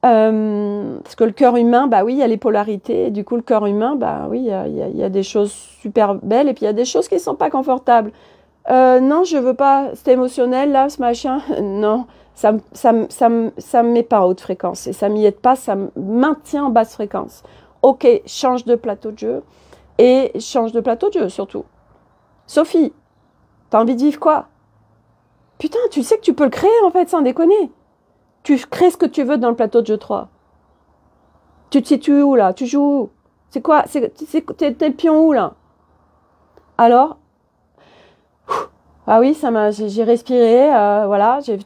Euh, parce que le cœur humain, bah oui, il y a les polarités. Et du coup, le cœur humain, bah oui, il y, a, des choses super belles et puis il y a des choses qui ne sont pas confortables. Euh, non, je veux pas, c'est émotionnel là, ce machin. Non, ça ne ça, me met pas à haute fréquence et ça m'y aide pas, ça me maintient en basse fréquence. Ok, change de plateau de jeu et change de plateau de jeu surtout. Sophie, t'as envie de vivre quoi Putain, tu sais que tu peux le créer en fait, sans déconner. Tu crées ce que tu veux dans le plateau de jeu 3. Tu te situes où là Tu joues où C'est quoi T'es pion où là Alors, ah oui, ça m'a, j'ai respiré, euh, voilà, j'ai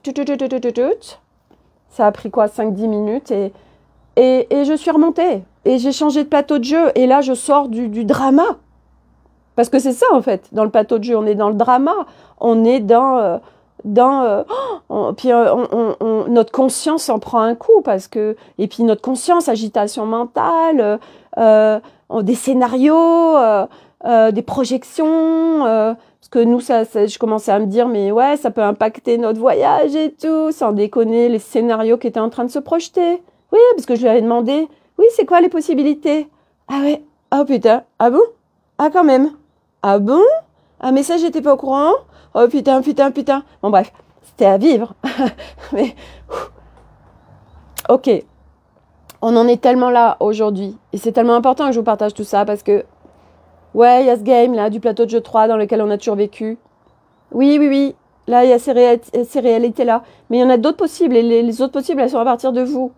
ça a pris quoi 5-10 minutes et, et, je suis remontée. Et j'ai changé de plateau de jeu. Et là, je sors du, du drama. Parce que c'est ça, en fait. Dans le plateau de jeu, on est dans le drama. On est dans. Euh, dans euh, oh, puis euh, notre conscience en prend un coup parce que et puis notre conscience agitation mentale euh, des scénarios des projections parce que nous ça, je commençais à me dire mais ouais ça peut impacter notre voyage et tout sans déconner les scénarios qui étaient en train de se projeter oui parce que je lui avais demandé oui c'est quoi les possibilités ah ouais ah putain ah bon ah quand même ah bon ah mais ça j'étais pas au courant oh putain, putain, putain. Bon, bref, c'était à vivre. Mais, ok, on en est tellement là aujourd'hui. Et c'est tellement important que je vous partage tout ça parce que, ouais, il y a ce game là du plateau de jeu 3 dans lequel on a toujours vécu. Oui, oui, oui, là, il y a ces, réalités là. Mais il y en a d'autres possibles et les, les autres possibles, elles sont à partir de vous.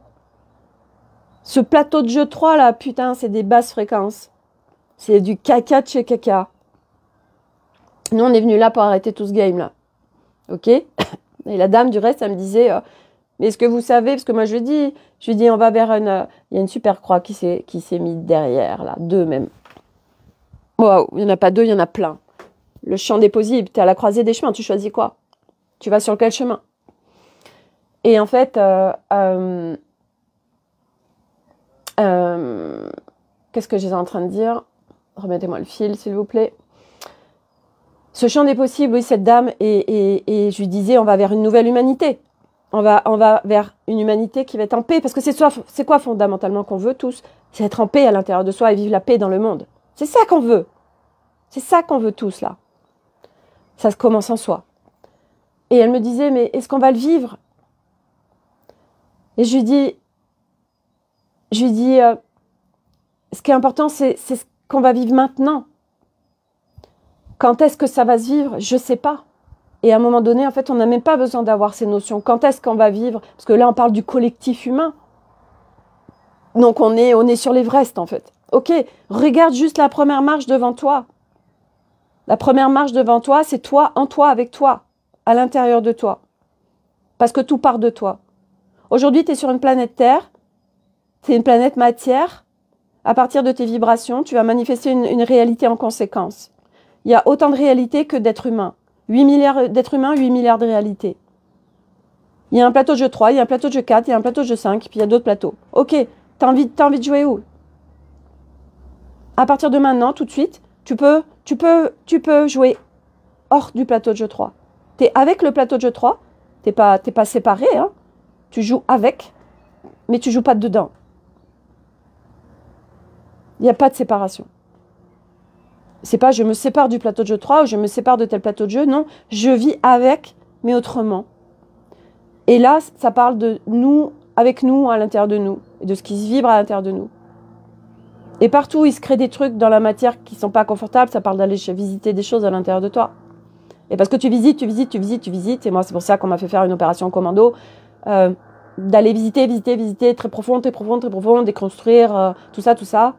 Ce plateau de jeu 3 là, putain, c'est des basses fréquences. C'est du caca de chez caca. Nous, on est venu là pour arrêter tout ce game-là. OK Et la dame, du reste, elle me disait, euh, mais est-ce que vous savez, parce que moi, je lui dis, je lui dis, on va vers une... Euh, il y a une super croix qui s'est, mise derrière, là, deux même. Waouh, il n'y en a pas deux, il y en a plein. Le champ des possibles, tu es à la croisée des chemins, tu choisis quoi Tu vas sur quel chemin Et en fait, euh, qu'est-ce que j'étais en train de dire Remettez-moi le fil, s'il vous plaît. Ce champ des possibles, oui, cette dame, et, je lui disais, on va vers une nouvelle humanité. On va, on va vers une humanité qui va être en paix. Parce que c'est, c'est quoi fondamentalement qu'on veut tous C'est être en paix à l'intérieur de soi et vivre la paix dans le monde. C'est ça qu'on veut. C'est ça qu'on veut tous, là. Ça se commence en soi. Et elle me disait, mais est-ce qu'on va le vivre Et je lui dis, je lui dis, euh, ce qui est important, c'est, c'est ce qu'on va vivre maintenant. Quand est-ce que ça va se vivre Je sais pas. Et à un moment donné, en fait, on n'a même pas besoin d'avoir ces notions. Quand est-ce qu'on va vivre Parce que là, on parle du collectif humain. Donc, on est, on est sur l'Everest, en fait. OK, regarde juste la première marche devant toi. La première marche devant toi, c'est toi, en toi, avec toi, à l'intérieur de toi. Parce que tout part de toi. Aujourd'hui, tu es sur une planète Terre. C'est une planète matière. À partir de tes vibrations, tu vas manifester une réalité en conséquence il y a autant de réalités que d'êtres humains. 8 milliards euh, d'êtres humains, 8 milliards de réalités. Il y a un plateau de jeu 3, il y a un plateau de jeu 4, il y a un plateau de jeu 5, puis il y a d'autres plateaux. Ok, t'as envie, as envie de jouer où À partir de maintenant, tout de suite, tu peux, tu peux, tu peux jouer hors du plateau de jeu 3. Tu es avec le plateau de jeu 3, tu pas, pas séparé, hein. tu joues avec, mais tu joues pas dedans. Il n'y a pas de séparation. C'est pas je me sépare du plateau de jeu 3 ou je me sépare de tel plateau de jeu. Non, je vis avec, mais autrement. Et là, ça parle de nous, avec nous, à l'intérieur de nous, et de ce qui se vibre à l'intérieur de nous. Et partout il se crée des trucs dans la matière qui ne sont pas confortables, ça parle d'aller visiter des choses à l'intérieur de toi. Et parce que tu visites, tu visites, tu visites, tu visites, et moi c'est pour ça qu'on m'a fait faire une opération commando, euh, d'aller visiter, visiter, visiter, très profond, très profond, très profond, déconstruire, euh, tout ça, tout ça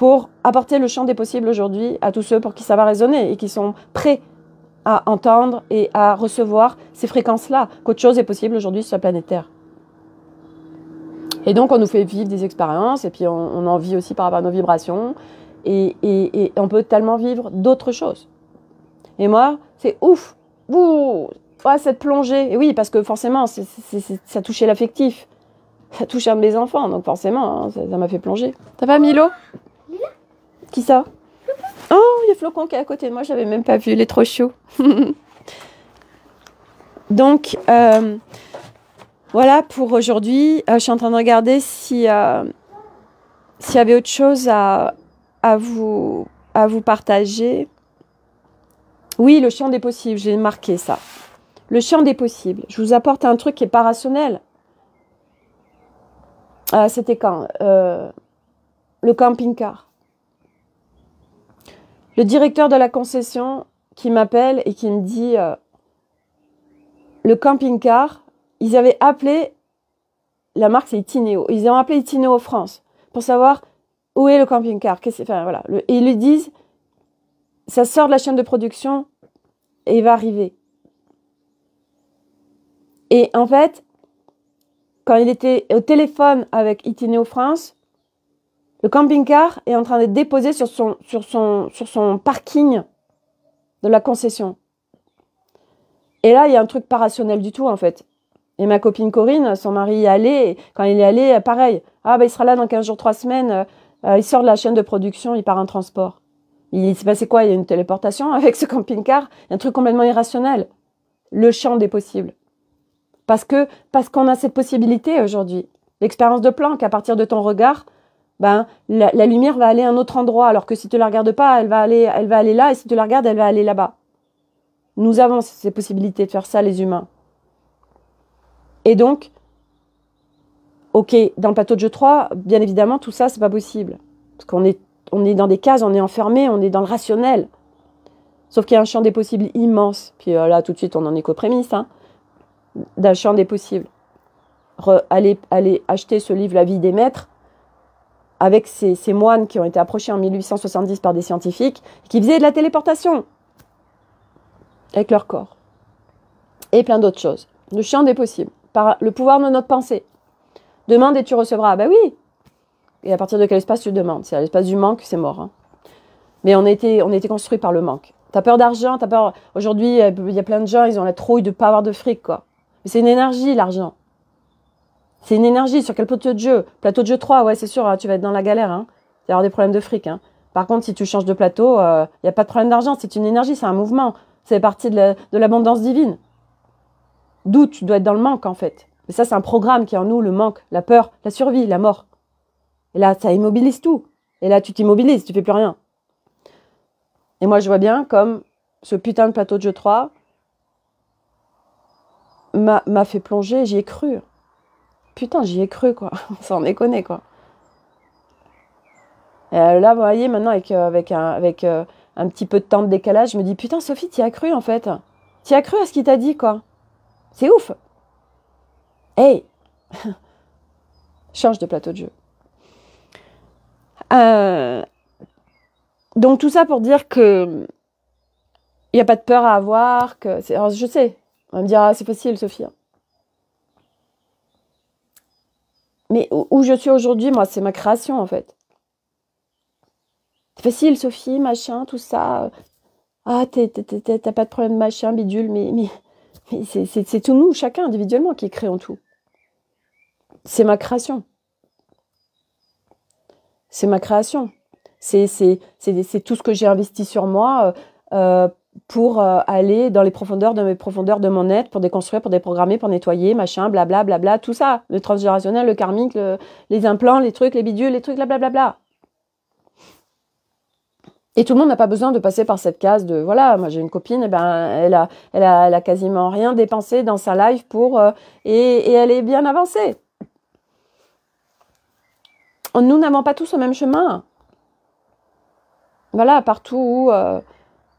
pour apporter le champ des possibles aujourd'hui à tous ceux pour qui ça va résonner et qui sont prêts à entendre et à recevoir ces fréquences-là, qu'autre chose est possible aujourd'hui sur la planète Terre. Et donc, on nous fait vivre des expériences et puis on, en vit aussi par rapport à nos vibrations et, on peut tellement vivre d'autres choses. Et moi, c'est ouf! Ouh, cette plongée! Et oui, parce que forcément, ça touchait l'affectif ça touche un de mes enfants, donc forcément, hein, ça m'a fait plonger. Ça va, Milo qui ça Oh, il y a Flocon qui est à côté de moi, j'avais même pas vu, il est trop chaud. Donc, euh, voilà pour aujourd'hui. Euh, je suis en train de regarder si, euh, s'il y avait autre chose à, à, vous, à vous partager. Oui, le champ des possibles, j'ai marqué ça. Le champ des possibles. Je vous apporte un truc qui n'est pas rationnel. C'était quand le camping-car. Le directeur de la concession qui m'appelle et qui me dit euh, le camping-car, ils avaient appelé, la marque c'est Itinéo. ils ont appelé Itinéo France pour savoir où est le camping-car. voilà, et ils lui disent ça sort de la chaîne de production et il va arriver. Et en fait, quand il était au téléphone avec Itinéo France, le camping-car est en train d'être déposé sur son, sur, son, sur son parking de la concession. Et là, il y a un truc pas rationnel du tout, en fait. Et ma copine Corinne, son mari y est allé, quand il est allé, pareil. Ah, ben il sera là dans 15 jours, 3 semaines. Euh, il sort de la chaîne de production, il part en transport. Il s'est ben, passé quoi Il y a une téléportation avec ce camping-car Un truc complètement irrationnel. Le champ des possibles. Parce que parce qu'on a cette possibilité aujourd'hui. L'expérience de Planck, à partir de ton regard, ben la, lumière va aller à un autre endroit, alors que si tu la regardes pas, elle va aller, elle va aller là, et si tu la regardes, elle va aller là-bas. Nous avons ces possibilités de faire ça, les humains. Et donc, ok, dans le plateau de jeu 3, bien évidemment, tout ça, c'est pas possible, parce qu'on est, on est dans des cases, on est enfermé, on est dans le rationnel. Sauf qu'il y a un champ des possibles immense. Puis euh, là, tout de suite, on en est qu'aux prémices, hein, d'un champ des possibles. Aller aller allez acheter ce livre, La vie des maîtres avec ces, moines qui ont été approchés en 1870 par des scientifiques, qui faisaient de la téléportation avec leur corps. Et plein d'autres choses. Le champ des possibles, par le pouvoir de notre pensée. Demande et tu recevras. Ben oui Et à partir de quel espace tu demandes C'est à l'espace du manque, c'est mort. Hein. Mais on a été, on construit par le manque. T'as peur d'argent, t'as peur. Aujourd'hui, il y a plein de gens, ils ont la trouille de ne pas avoir de fric, quoi. c'est une énergie, l'argent. C'est une énergie. Sur quel plateau de jeu Plateau de jeu 3, ouais, c'est sûr, hein, tu vas être dans la galère. Hein. Tu vas avoir des problèmes de fric. Hein. Par contre, si tu changes de plateau, il euh, n'y a pas de problème d'argent. C'est une énergie, c'est un mouvement. C'est partie de l'abondance divine. D'où tu dois être dans le manque, en fait. Mais ça, c'est un programme qui est en nous, le manque, la peur, la survie, la mort. Et là, ça immobilise tout. Et là, tu t'immobilises, tu fais plus rien. Et moi, je vois bien comme ce putain de plateau de jeu 3 m'a fait plonger, j'y ai cru putain, j'y ai cru, quoi. Sans déconner, quoi. Euh, là, vous voyez, maintenant, avec, euh, avec, un, avec euh, un petit peu de temps de décalage, je me dis, putain, Sophie, t'y as cru, en fait. T'y as cru à ce qu'il t'a dit, quoi. C'est ouf. Hey Change de plateau de jeu. donc, tout ça pour dire que il n'y a pas de peur à avoir. Que je sais, on va me dire, ah, c'est facile, Sophie. Hein. Mais où je suis aujourd'hui, moi, c'est ma création, en fait. C'est facile, Sophie, machin, tout ça. Ah, t'as pas de problème, machin, bidule, mais, c'est tout nous, chacun individuellement, qui créons tout. C'est ma création. C'est ma création. C'est tout ce que j'ai investi sur moi euh, euh, pour euh, aller dans les profondeurs de mes profondeurs de mon être, pour déconstruire, pour déprogrammer, pour nettoyer, machin, blablabla, tout ça. Le transgénérationnel, le karmique, les implants, les trucs, les bidules, les trucs, blablabla. et tout le monde n'a pas besoin de passer par cette case de voilà, moi j'ai une copine, et eh ben elle a, elle a, elle a, quasiment rien dépensé dans sa life pour euh, et, elle est bien avancée. Nous n'avons pas tous le même chemin. Voilà, partout où euh,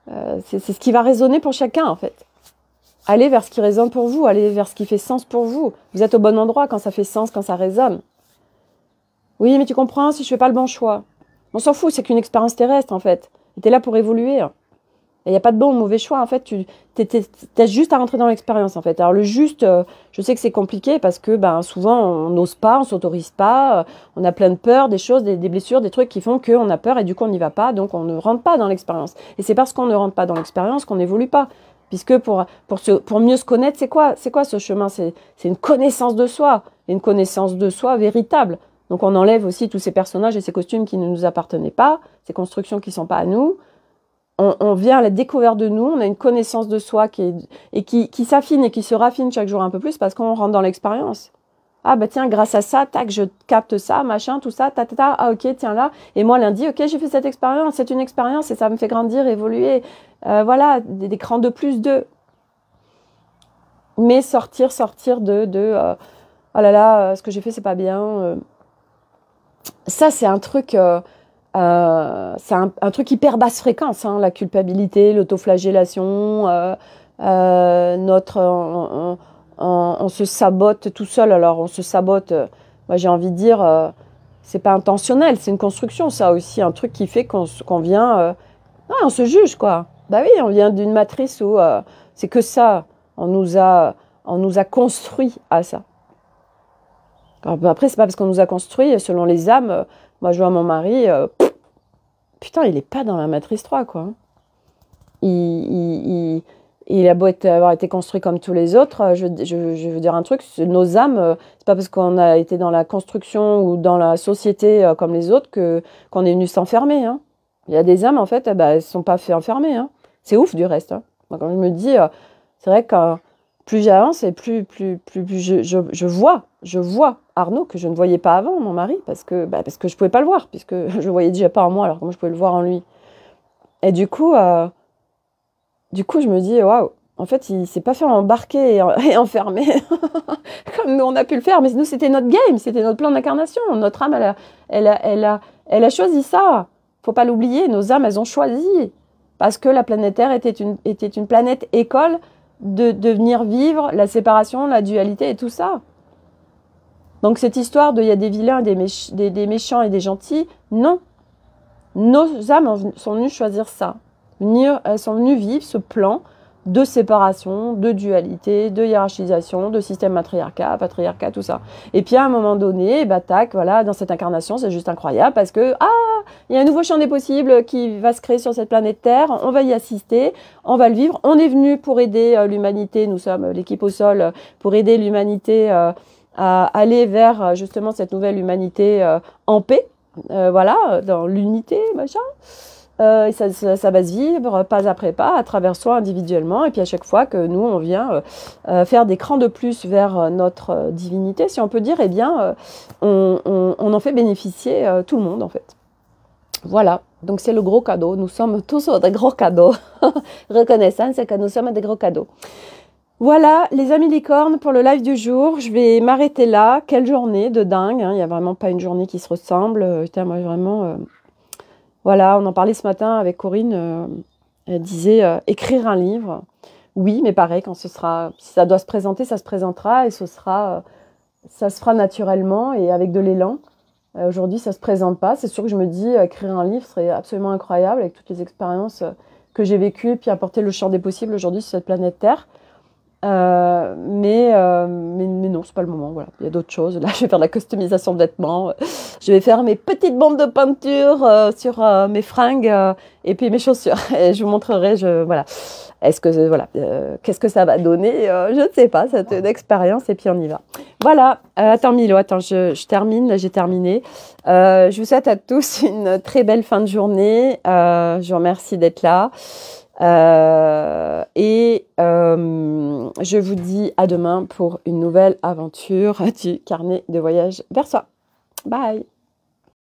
euh, c'est ce qui va résonner pour chacun, en fait. Allez vers ce qui résonne pour vous, allez vers ce qui fait sens pour vous. Vous êtes au bon endroit quand ça fait sens, quand ça résonne. Oui, mais tu comprends si je fais pas le bon choix. On s'en fout, c'est qu'une expérience terrestre, en fait. Tu es là pour évoluer. Il n'y a pas de bon ou mauvais choix. En fait, tu t as juste à rentrer dans l'expérience. En fait. Alors, le juste, euh, je sais que c'est compliqué parce que ben, souvent, on n'ose pas, on s'autorise pas, euh, on a plein de peurs, des choses, des, blessures, des trucs qui font qu'on a peur et du coup, on n'y va pas. Donc, on ne rentre pas dans l'expérience. Et c'est parce qu'on ne rentre pas dans l'expérience qu'on n'évolue pas. Puisque pour, pour, mieux se connaître, c'est quoi, quoi ce chemin C'est une connaissance de soi, une connaissance de soi véritable. Donc, on enlève aussi tous ces personnages et ces costumes qui ne nous appartenaient pas, ces constructions qui ne sont pas à nous on, vient à la découverte de nous, on a une connaissance de soi qui qui, s'affine et qui se raffine chaque jour un peu plus parce qu'on rentre dans l'expérience. Ah bah tiens, grâce à ça, tac, je capte ça, machin, tout ça, ta ta ta, ah ok, tiens là. Et moi lundi, ok, j'ai fait cette expérience, c'est une expérience et ça me fait grandir, évoluer. Euh, voilà, des, de plus de. Mais sortir, sortir de, de oh là là, euh, ce que j'ai fait, c'est pas bien. Ça, c'est un truc euh, c'est un, truc hyper basse fréquence, hein, la culpabilité, l'autoflagellation, euh, euh, notre, on, se sabote tout seul. Alors on se sabote. moi j'ai envie de dire, c'est pas intentionnel, c'est une construction, ça aussi, un truc qui fait qu'on vient, ah, on se juge quoi. Bah oui, on vient d'une matrice où c'est que ça, on nous a, on nous a construit à ça. après, c'est pas parce qu'on nous a construit selon les âmes. Moi, je vois mon mari, putain, il n'est pas dans la matrice 3, quoi. Il, a beau avoir été construit comme tous les autres, je, veux dire un truc, nos âmes, euh, c'est pas parce qu'on a été dans la construction ou dans la société euh, comme les autres que qu'on est venu s'enfermer. Hein. Il y a des âmes, en fait, bah, elles ne sont pas fait enfermer. Hein. C'est ouf du reste. Hein. Quand je me dis, euh, c'est vrai que plus j'avance et plus, plus, plus, je, je, vois, je vois Arnaud que je ne voyais pas avant, mon mari, parce que, bah, parce que je ne pouvais pas le voir, puisque je le voyais déjà pas en moi, alors comment je pouvais le voir en lui Et du coup, euh, du coup je me dis, waouh, en fait, il s'est pas fait embarquer et, enfermer, comme nous, on a pu le faire, mais nous, c'était notre game, c'était notre plan d'incarnation, notre âme, elle a, elle a, elle a, elle a choisi ça. faut pas l'oublier, nos âmes, elles ont choisi, parce que la planète Terre était une, était une planète école de, venir vivre la séparation, la dualité et tout ça. Donc cette histoire de il y a des vilains, des, des, méchants et des gentils, non. Nos âmes sont venues choisir ça. Venir, elles sont venues vivre ce plan de séparation, de dualité, de hiérarchisation, de système matriarcat, patriarcat, tout ça. Et puis à un moment donné, bah tac, voilà, dans cette incarnation, c'est juste incroyable parce que ah, il y a un nouveau champ des possibles qui va se créer sur cette planète Terre, on va y assister, on va le vivre. On est venu pour aider euh, l'humanité, nous sommes euh, l'équipe au sol euh, pour aider l'humanité à aller vers justement cette nouvelle humanité en paix. voilà, dans l'unité, machin. Euh, et ça, va se vivre pas après pas, à travers soi individuellement. Et puis à chaque fois que nous, on vient euh, euh, faire des crans de plus vers notre divinité, si on peut dire, eh bien, on, en fait bénéficier tout le monde en fait. Voilà, donc c'est le gros cadeau. Nous sommes tous des gros cadeaux. Reconnaissance, c'est que nous sommes des gros cadeaux. Voilà, les amis licornes, pour le live du jour, je vais m'arrêter là. Quelle journée de dingue, hein. il n'y a vraiment pas une journée qui se ressemble. Putain, moi vraiment... Voilà, on en parlait ce matin avec Corinne. Euh, elle disait euh, écrire un livre. Oui, mais pareil, quand ce sera, si ça doit se présenter, ça se présentera et ce sera, euh, ça se fera naturellement et avec de l'élan. Aujourd'hui, ça se présente pas. C'est sûr que je me dis, écrire un livre serait absolument incroyable avec toutes les expériences que j'ai vécues, puis apporter le champ des possibles aujourd'hui sur cette planète Terre. Euh, mais, euh, mais, mais, non, c'est pas le moment. Voilà. Il y a d'autres choses. Là, je vais faire de la customisation de vêtements. Je vais faire mes petites bandes de peinture euh, sur mes fringues et puis mes chaussures. Et je vous montrerai. Je, voilà. Est-ce que voilà, qu'est-ce que ça va donner Je ne sais pas. C'est une expérience et puis on y va. Voilà. attends Milo, attends, je, je termine. Là, j'ai terminé. je vous souhaite à tous une très belle fin de journée. je vous remercie d'être là. Euh, et euh, je vous dis à demain pour une nouvelle aventure du carnet de voyage vers soi. Bye